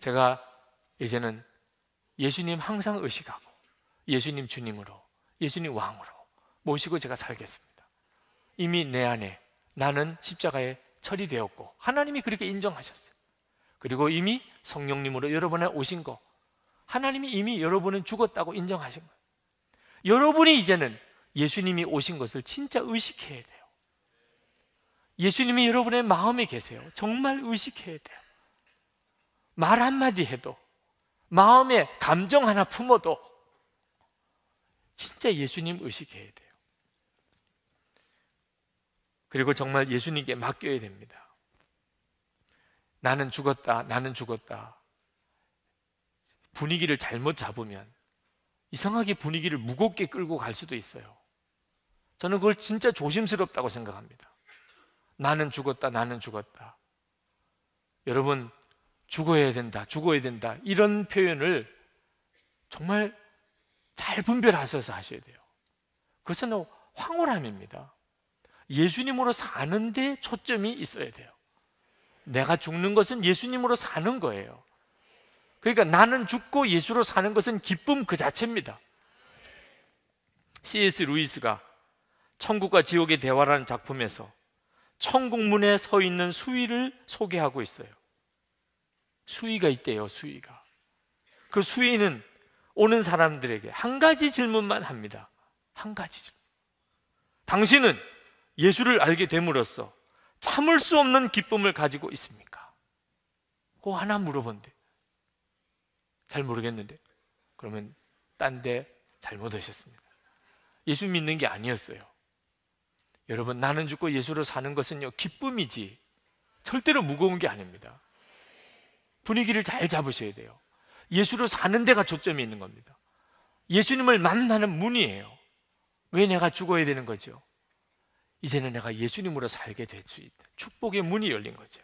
제가 이제는 예수님 항상 의식하고 예수님 주님으로 예수님 왕으로 모시고 제가 살겠습니다. 이미 내 안에 나는 십자가에 처리되었고 하나님이 그렇게 인정하셨어요. 그리고 이미 성령님으로 여러분에 오신 거 하나님이 이미 여러분은 죽었다고 인정하신 거예요. 여러분이 이제는 예수님이 오신 것을 진짜 의식해야 돼요. 예수님이 여러분의 마음에 계세요. 정말 의식해야 돼요. 말 한마디 해도, 마음에 감정 하나 품어도, 진짜 예수님 의식해야 돼요. 그리고 정말 예수님께 맡겨야 됩니다. 나는 죽었다, 나는 죽었다. 분위기를 잘못 잡으면 이상하게 분위기를 무겁게 끌고 갈 수도 있어요. 저는 그걸 진짜 조심스럽다고 생각합니다. 나는 죽었다, 나는 죽었다. 여러분, 죽어야 된다, 죽어야 된다. 이런 표현을 정말 잘 분별하셔서 하셔야 돼요. 그것은 황홀함입니다. 예수님으로 사는데 초점이 있어야 돼요. 내가 죽는 것은 예수님으로 사는 거예요. 그러니까 나는 죽고 예수로 사는 것은 기쁨 그 자체입니다. C.S. 루이스가 천국과 지옥의 대화라는 작품에서 천국문에 서 있는 수위를 소개하고 있어요. 수위가 있대요, 수위가. 그 수위는 오는 사람들에게 한 가지 질문만 합니다. 한 가지 질문. 당신은 예수를 알게 됨으로써 참을 수 없는 기쁨을 가지고 있습니까? 그 하나 물어본대. 잘 모르겠는데. 그러면 딴 데 잘못 오셨습니다. 예수 믿는 게 아니었어요. 여러분 나는 죽고 예수를 사는 것은요 기쁨이지 절대로 무거운 게 아닙니다. 분위기를 잘 잡으셔야 돼요. 예수를 사는 데가 초점이 있는 겁니다. 예수님을 만나는 문이에요. 왜 내가 죽어야 되는 거죠? 이제는 내가 예수님으로 살게 될 수 있다. 축복의 문이 열린 거죠.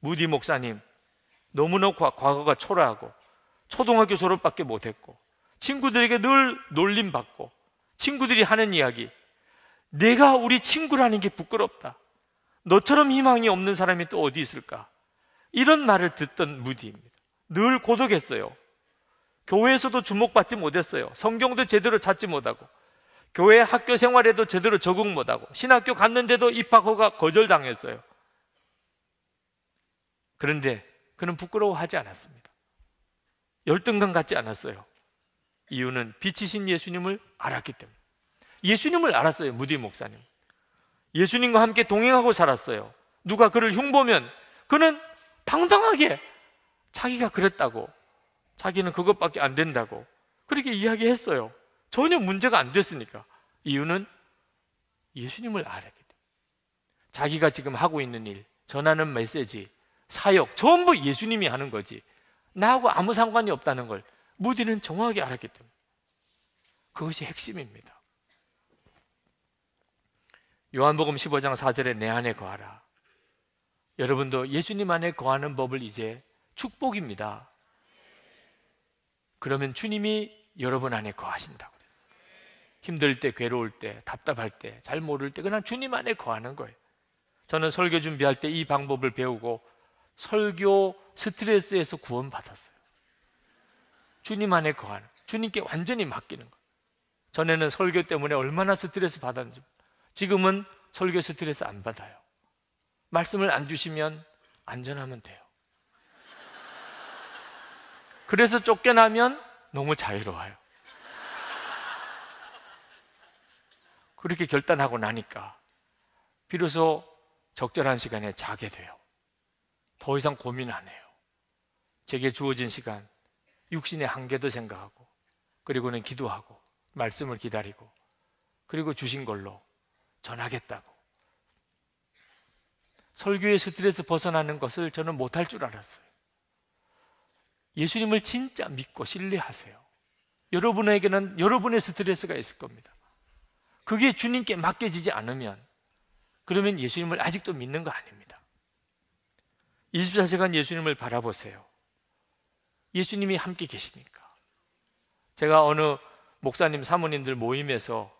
무디 목사님, 너무나 과거가 초라하고 초등학교 졸업밖에 못했고 친구들에게 늘 놀림받고 친구들이 하는 이야기 내가 우리 친구라는 게 부끄럽다. 너처럼 희망이 없는 사람이 또 어디 있을까? 이런 말을 듣던 무디입니다. 늘 고독했어요. 교회에서도 주목받지 못했어요. 성경도 제대로 찾지 못하고, 교회 학교 생활에도 제대로 적응 못하고, 신학교 갔는데도 입학 허가 거절당했어요. 그런데 그는 부끄러워하지 않았습니다. 열등감 같지 않았어요. 이유는 빛이신 예수님을 알았기 때문입니다 예수님을 알았어요. 무디 목사님. 예수님과 함께 동행하고 살았어요. 누가 그를 흉보면 그는 당당하게 자기가 그랬다고 자기는 그것밖에 안 된다고 그렇게 이야기했어요. 전혀 문제가 안 됐으니까. 이유는 예수님을 알았기 때문에. 자기가 지금 하고 있는 일, 전하는 메시지, 사역 전부 예수님이 하는 거지. 나하고 아무 상관이 없다는 걸 무디는 정확하게 알았기 때문에. 그것이 핵심입니다. 요한복음 15장 4절에 내 안에 거하라. 여러분도 예수님 안에 거하는 법을 이제 축복입니다. 그러면 주님이 여러분 안에 거하신다 힘들 때, 괴로울 때, 답답할 때, 잘 모를 때 그냥 주님 안에 거하는 거예요. 저는 설교 준비할 때 이 방법을 배우고 설교 스트레스에서 구원받았어요. 주님 안에 거하는, 주님께 완전히 맡기는 거. 전에는 설교 때문에 얼마나 스트레스 받았는지 지금은 설교 스트레스 안 받아요. 말씀을 안 주시면 안전하면 돼요. 그래서 쫓겨나면 너무 자유로워요. 그렇게 결단하고 나니까 비로소 적절한 시간에 자게 돼요. 더 이상 고민 안 해요. 제게 주어진 시간, 육신의 한계도 생각하고, 그리고는 기도하고, 말씀을 기다리고, 그리고 주신 걸로 전하겠다고. 설교의 스트레스 벗어나는 것을 저는 못할 줄 알았어요. 예수님을 진짜 믿고 신뢰하세요. 여러분에게는 여러분의 스트레스가 있을 겁니다. 그게 주님께 맡겨지지 않으면 그러면 예수님을 아직도 믿는 거 아닙니다. 24시간 예수님을 바라보세요. 예수님이 함께 계시니까. 제가 어느 목사님 사모님들 모임에서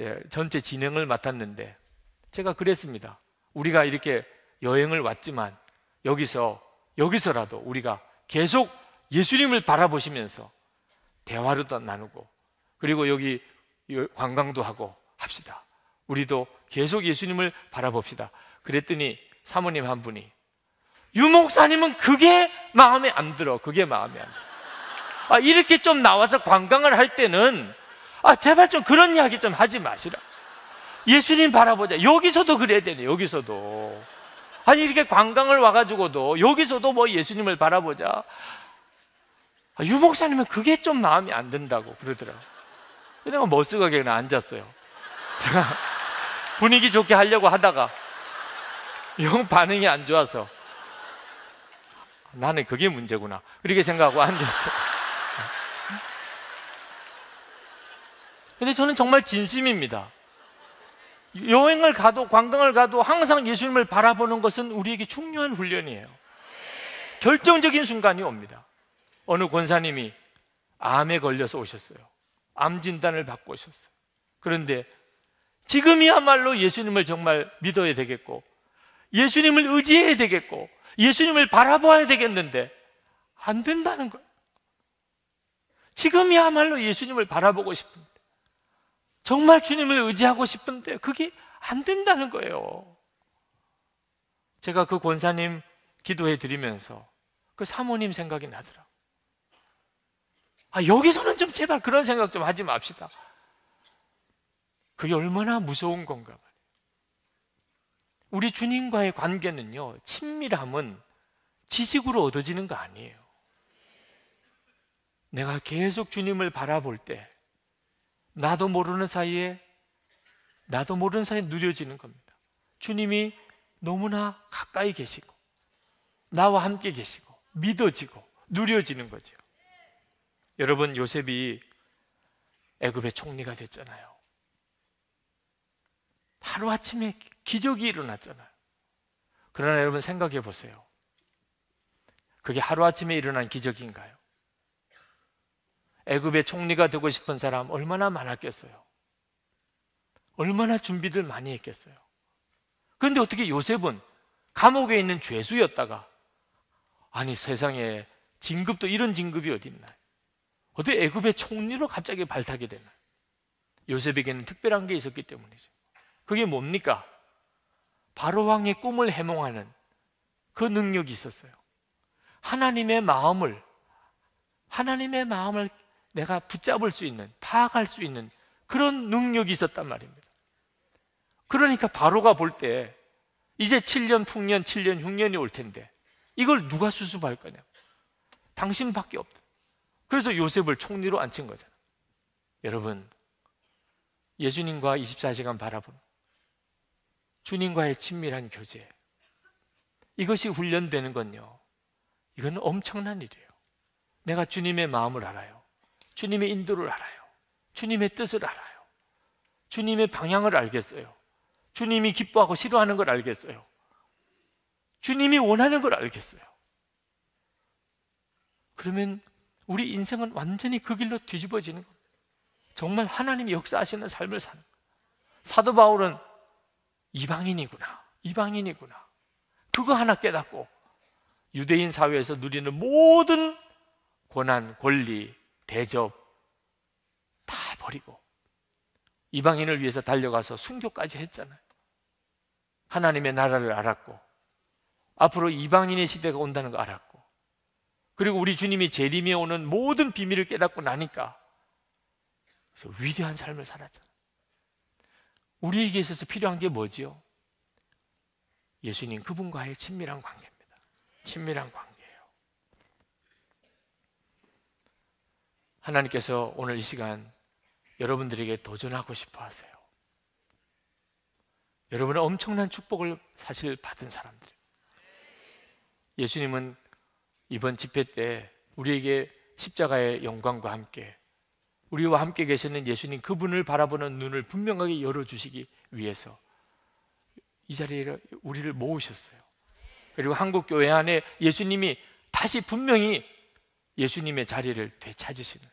예, 전체 진행을 맡았는데 제가 그랬습니다. 우리가 이렇게 여행을 왔지만 여기서 여기서라도 우리가 계속 예수님을 바라보시면서 대화도 나누고 그리고 여기 관광도 하고 합시다. 우리도 계속 예수님을 바라봅시다. 그랬더니 사모님 한 분이 유목사님은 그게 마음에 안 들어. 그게 마음에 안 들어. 아, 이렇게 좀 나와서 관광을 할 때는 아, 제발 좀 그런 이야기 좀 하지 마시라. 예수님 바라보자. 여기서도 그래야 되네, 여기서도. 아니, 이렇게 관광을 와가지고도, 여기서도 뭐 예수님을 바라보자. 아, 유목사님은 그게 좀 마음이 안 든다고 그러더라고. 내가 머쓱하게 그냥 앉았어요. 제가 분위기 좋게 하려고 하다가, 영 반응이 안 좋아서. 나는 그게 문제구나. 그렇게 생각하고 앉았어요. 근데 저는 정말 진심입니다. 여행을 가도 관광을 가도 항상 예수님을 바라보는 것은 우리에게 중요한 훈련이에요. 결정적인 순간이 옵니다. 어느 권사님이 암에 걸려서 오셨어요. 암 진단을 받고 오셨어요. 그런데 지금이야말로 예수님을 정말 믿어야 되겠고, 예수님을 의지해야 되겠고, 예수님을 바라봐야 되겠는데, 안 된다는 거예요. 지금이야말로 예수님을 바라보고 싶은 정말 주님을 의지하고 싶은데 그게 안 된다는 거예요. 제가 그 권사님 기도해 드리면서 그 사모님 생각이 나더라. 아, 여기서는 좀 제발 그런 생각 좀 하지 맙시다. 그게 얼마나 무서운 건가 우리 주님과의 관계는요, 친밀함은 지식으로 얻어지는 거 아니에요. 내가 계속 주님을 바라볼 때, 나도 모르는 사이에 나도 모르는 사이에 누려지는 겁니다. 주님이 너무나 가까이 계시고 나와 함께 계시고 믿어지고 누려지는 거죠. 여러분 요셉이 애굽의 총리가 됐잖아요. 하루 아침에 기적이 일어났잖아요. 그러나 여러분 생각해 보세요. 그게 하루 아침에 일어난 기적인가요? 애굽의 총리가 되고 싶은 사람 얼마나 많았겠어요. 얼마나 준비들 많이 했겠어요. 그런데 어떻게 요셉은 감옥에 있는 죄수였다가 아니 세상에 진급도 이런 진급이 어디 있나요? 어떻게 애굽의 총리로 갑자기 발탁이 되나요? 셉에게는 특별한 게 있었기 때문이죠. 그게 뭡니까? 바로 왕의 꿈을 해몽하는 그 능력이 있었어요. 하나님의 마음을 하나님의 마음을 내가 붙잡을 수 있는, 파악할 수 있는 그런 능력이 있었단 말입니다. 그러니까 바로가 볼 때 이제 7년 풍년, 7년 흉년이 올 텐데 이걸 누가 수습할 거냐? 당신밖에 없다. 그래서 요셉을 총리로 앉힌 거잖아. 여러분, 예수님과 24시간 바라보는 주님과의 친밀한 교제. 이것이 훈련되는 건요. 이건 엄청난 일이에요. 내가 주님의 마음을 알아요. 주님의 인도를 알아요. 주님의 뜻을 알아요. 주님의 방향을 알겠어요. 주님이 기뻐하고 싫어하는 걸 알겠어요. 주님이 원하는 걸 알겠어요. 그러면 우리 인생은 완전히 그 길로 뒤집어지는 겁니다. 정말 하나님이 역사하시는 삶을 사는 사도 바울은 이방인이구나. 이방인이구나. 그거 하나 깨닫고 유대인 사회에서 누리는 모든 권한, 권리, 대접 다 버리고 이방인을 위해서 달려가서 순교까지 했잖아요. 하나님의 나라를 알았고 앞으로 이방인의 시대가 온다는 걸 알았고 그리고 우리 주님이 재림에 오는 모든 비밀을 깨닫고 나니까 그래서 위대한 삶을 살았잖아요. 우리에게 있어서 필요한 게 뭐지요? 예수님 그분과의 친밀한 관계입니다. 친밀한 관계. 하나님께서 오늘 이 시간 여러분들에게 도전하고 싶어 하세요. 여러분은 엄청난 축복을 사실 받은 사람들. 예수님은 이번 집회 때 우리에게 십자가의 영광과 함께 우리와 함께 계시는 예수님 그분을 바라보는 눈을 분명하게 열어주시기 위해서 이 자리에 우리를 모으셨어요. 그리고 한국교회 안에 예수님이 다시 분명히 예수님의 자리를 되찾으시는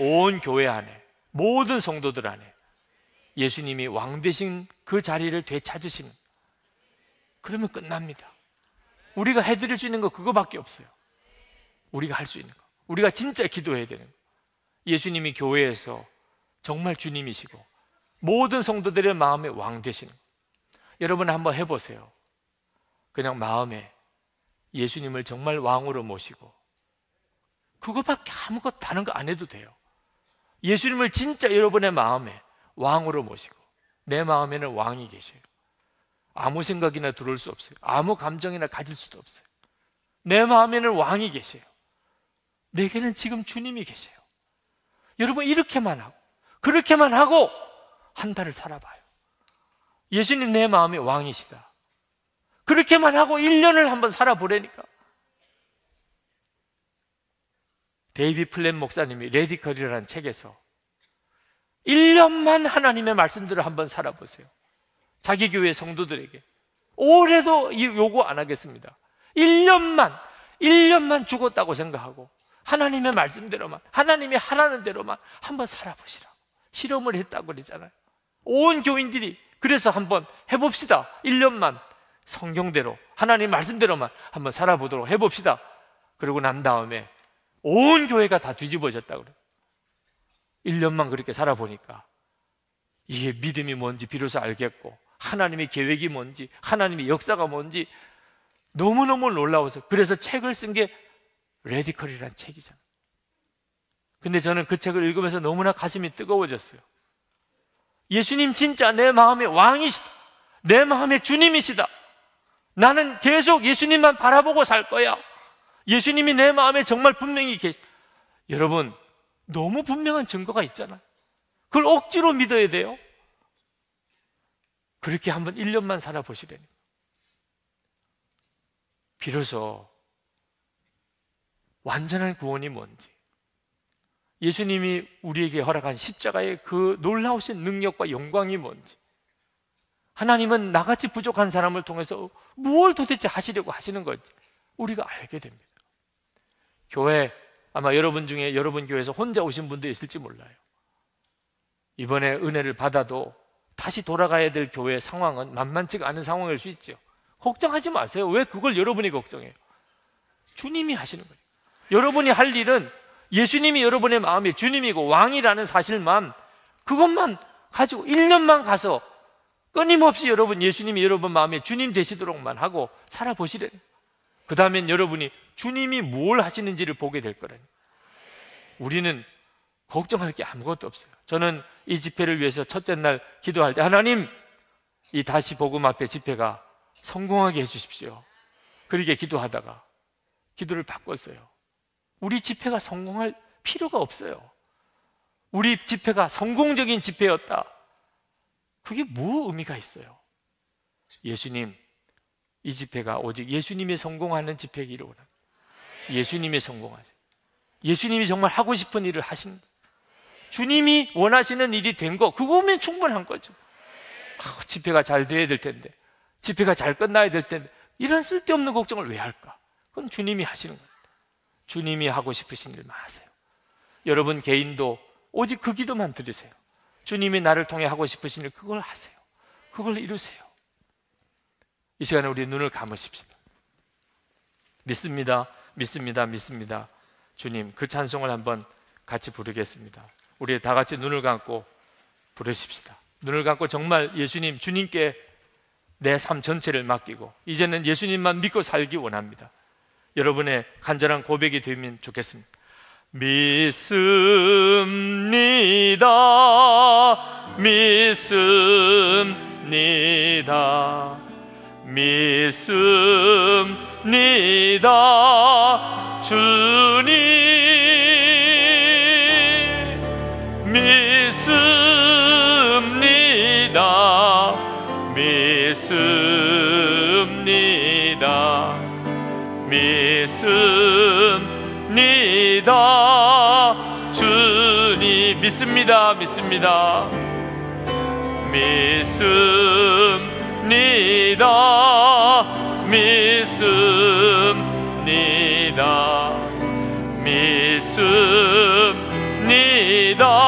온 교회 안에 모든 성도들 안에 예수님이 왕 되신 그 자리를 되찾으시는 그러면 끝납니다. 우리가 해드릴 수 있는 거 그거밖에 없어요. 우리가 할 수 있는 거. 우리가 진짜 기도해야 되는 거. 예수님이 교회에서 정말 주님이시고 모든 성도들의 마음에 왕 되시는 거. 여러분 한번 해보세요. 그냥 마음에 예수님을 정말 왕으로 모시고 그것밖에 아무것도 다른 거 안 해도 돼요. 예수님을 진짜 여러분의 마음에 왕으로 모시고 내 마음에는 왕이 계셔요. 아무 생각이나 들어올 수 없어요. 아무 감정이나 가질 수도 없어요. 내 마음에는 왕이 계세요. 내게는 지금 주님이 계세요. 여러분 이렇게만 하고 그렇게만 하고 한 달을 살아봐요. 예수님 내 마음에 왕이시다. 그렇게만 하고 1년을 한번 살아보라니까. 데이비 플랜 목사님이 레디컬이라는 책에서 1년만 하나님의 말씀들을 한번 살아보세요. 자기 교회 성도들에게. 올해도 요구 안 하겠습니다. 1년만, 1년만 죽었다고 생각하고, 하나님의 말씀대로만, 하나님이 하라는 대로만 한번 살아보시라고. 실험을 했다고 그러잖아요. 온 교인들이 그래서 한번 해봅시다. 1년만 성경대로, 하나님 말씀대로만 한번 살아보도록 해봅시다. 그러고 난 다음에 온 교회가 다뒤집어졌다그래 1년만 그렇게 살아보니까 이게 믿음이 뭔지 비로소 알겠고 하나님의 계획이 뭔지 하나님의 역사가 뭔지 너무너무 놀라워서 그래서 책을 쓴 게 레디컬이라는 책이잖아 근데 저는 그 책을 읽으면서 너무나 가슴이 뜨거워졌어요. 예수님 진짜 내 마음의 왕이시다. 내 마음의 주님이시다. 나는 계속 예수님만 바라보고 살 거야. 예수님이 내 마음에 정말 분명히 계시. 여러분, 너무 분명한 증거가 있잖아 그걸 억지로 믿어야 돼요. 그렇게 한번 1년만 살아보시라니. 비로소 완전한 구원이 뭔지, 예수님이 우리에게 허락한 십자가의 그 놀라우신 능력과 영광이 뭔지, 하나님은 나같이 부족한 사람을 통해서 무엇 도대체 하시려고 하시는 건지 우리가 알게 됩니다. 교회 아마 여러분 중에 여러분 교회에서 혼자 오신 분도 있을지 몰라요. 이번에 은혜를 받아도 다시 돌아가야 될 교회 상황은 만만치가 않은 상황일 수 있죠. 걱정하지 마세요. 왜 그걸 여러분이 걱정해요? 주님이 하시는 거예요. 여러분이 할 일은 예수님이 여러분의 마음이 주님이고 왕이라는 사실만 그것만 가지고 1년만 가서 끊임없이 여러분 예수님이 여러분 마음에 주님 되시도록만 하고 살아보시래그 다음엔 여러분이 주님이 뭘 하시는지를 보게 될 거라니. 우리는 걱정할 게 아무것도 없어요. 저는 이 집회를 위해서 첫째 날 기도할 때 하나님 이 다시 복음 앞에 집회가 성공하게 해 주십시오. 그렇게 기도하다가 기도를 바꿨어요. 우리 집회가 성공할 필요가 없어요. 우리 집회가 성공적인 집회였다. 그게 뭐 의미가 있어요? 예수님, 이 집회가 오직 예수님이 성공하는 집회기를 원합니다. 예수님이 성공하세요. 예수님이 정말 하고 싶은 일을 하신 주님이 원하시는 일이 된 거, 그거면 충분한 거죠. 아, 집회가 잘 돼야 될 텐데, 집회가 잘 끝나야 될 텐데, 이런 쓸데없는 걱정을 왜 할까? 그건 주님이 하시는 겁니다. 주님이 하고 싶으신 일만 하세요. 여러분 개인도 오직 그 기도만 들으세요. 주님이 나를 통해 하고 싶으신 일, 그걸 하세요. 그걸 이루세요. 이 시간에 우리 눈을 감으십시다. 믿습니다. 믿습니다. 믿습니다. 주님, 그 찬송을 한번 같이 부르겠습니다. 우리 다 같이 눈을 감고 부르십시다. 눈을 감고 정말 예수님, 주님께 내 삶 전체를 맡기고 이제는 예수님만 믿고 살기 원합니다. 여러분의 간절한 고백이 되면 좋겠습니다. 믿습니다. 믿습니다. 믿습니다. 니다 주님 믿습니다 믿습니다 믿습니다 주님 믿습니다 믿습니다 믿습니다 믿 믿습니다 믿습니다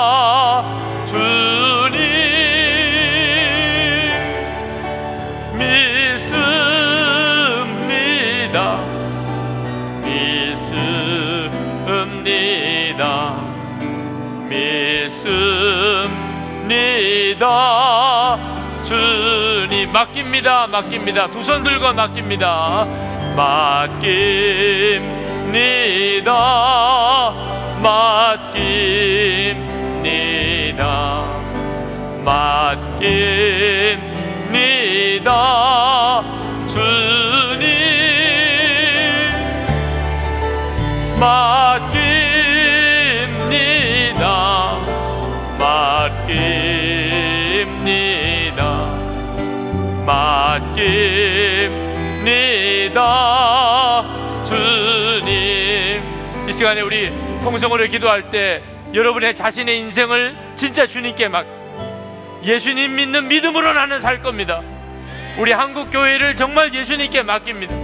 맡깁니다. 맡깁니다. 두 손 들고 맡깁니다. 맡깁니다. 맡깁니다. 맡깁니다. 주님. 맡기 주님. 이 시간에 우리 통성으로 기도할 때 여러분의 자신의 인생을 진짜 주님께 막 예수님 믿는 믿음으로 나는 살 겁니다. 우리 한국 교회를 정말 예수님께 맡깁니다.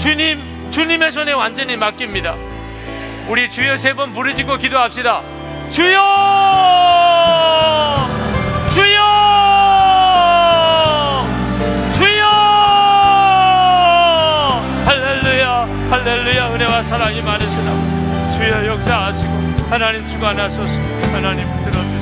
주님, 주님의 손에 완전히 맡깁니다. 우리 주여 세 번 부르짖고 기도합시다. 주여! 할렐루야 은혜와 사랑이 많으시나 주여 역사하시고 하나님 주관하소서 하나님 들어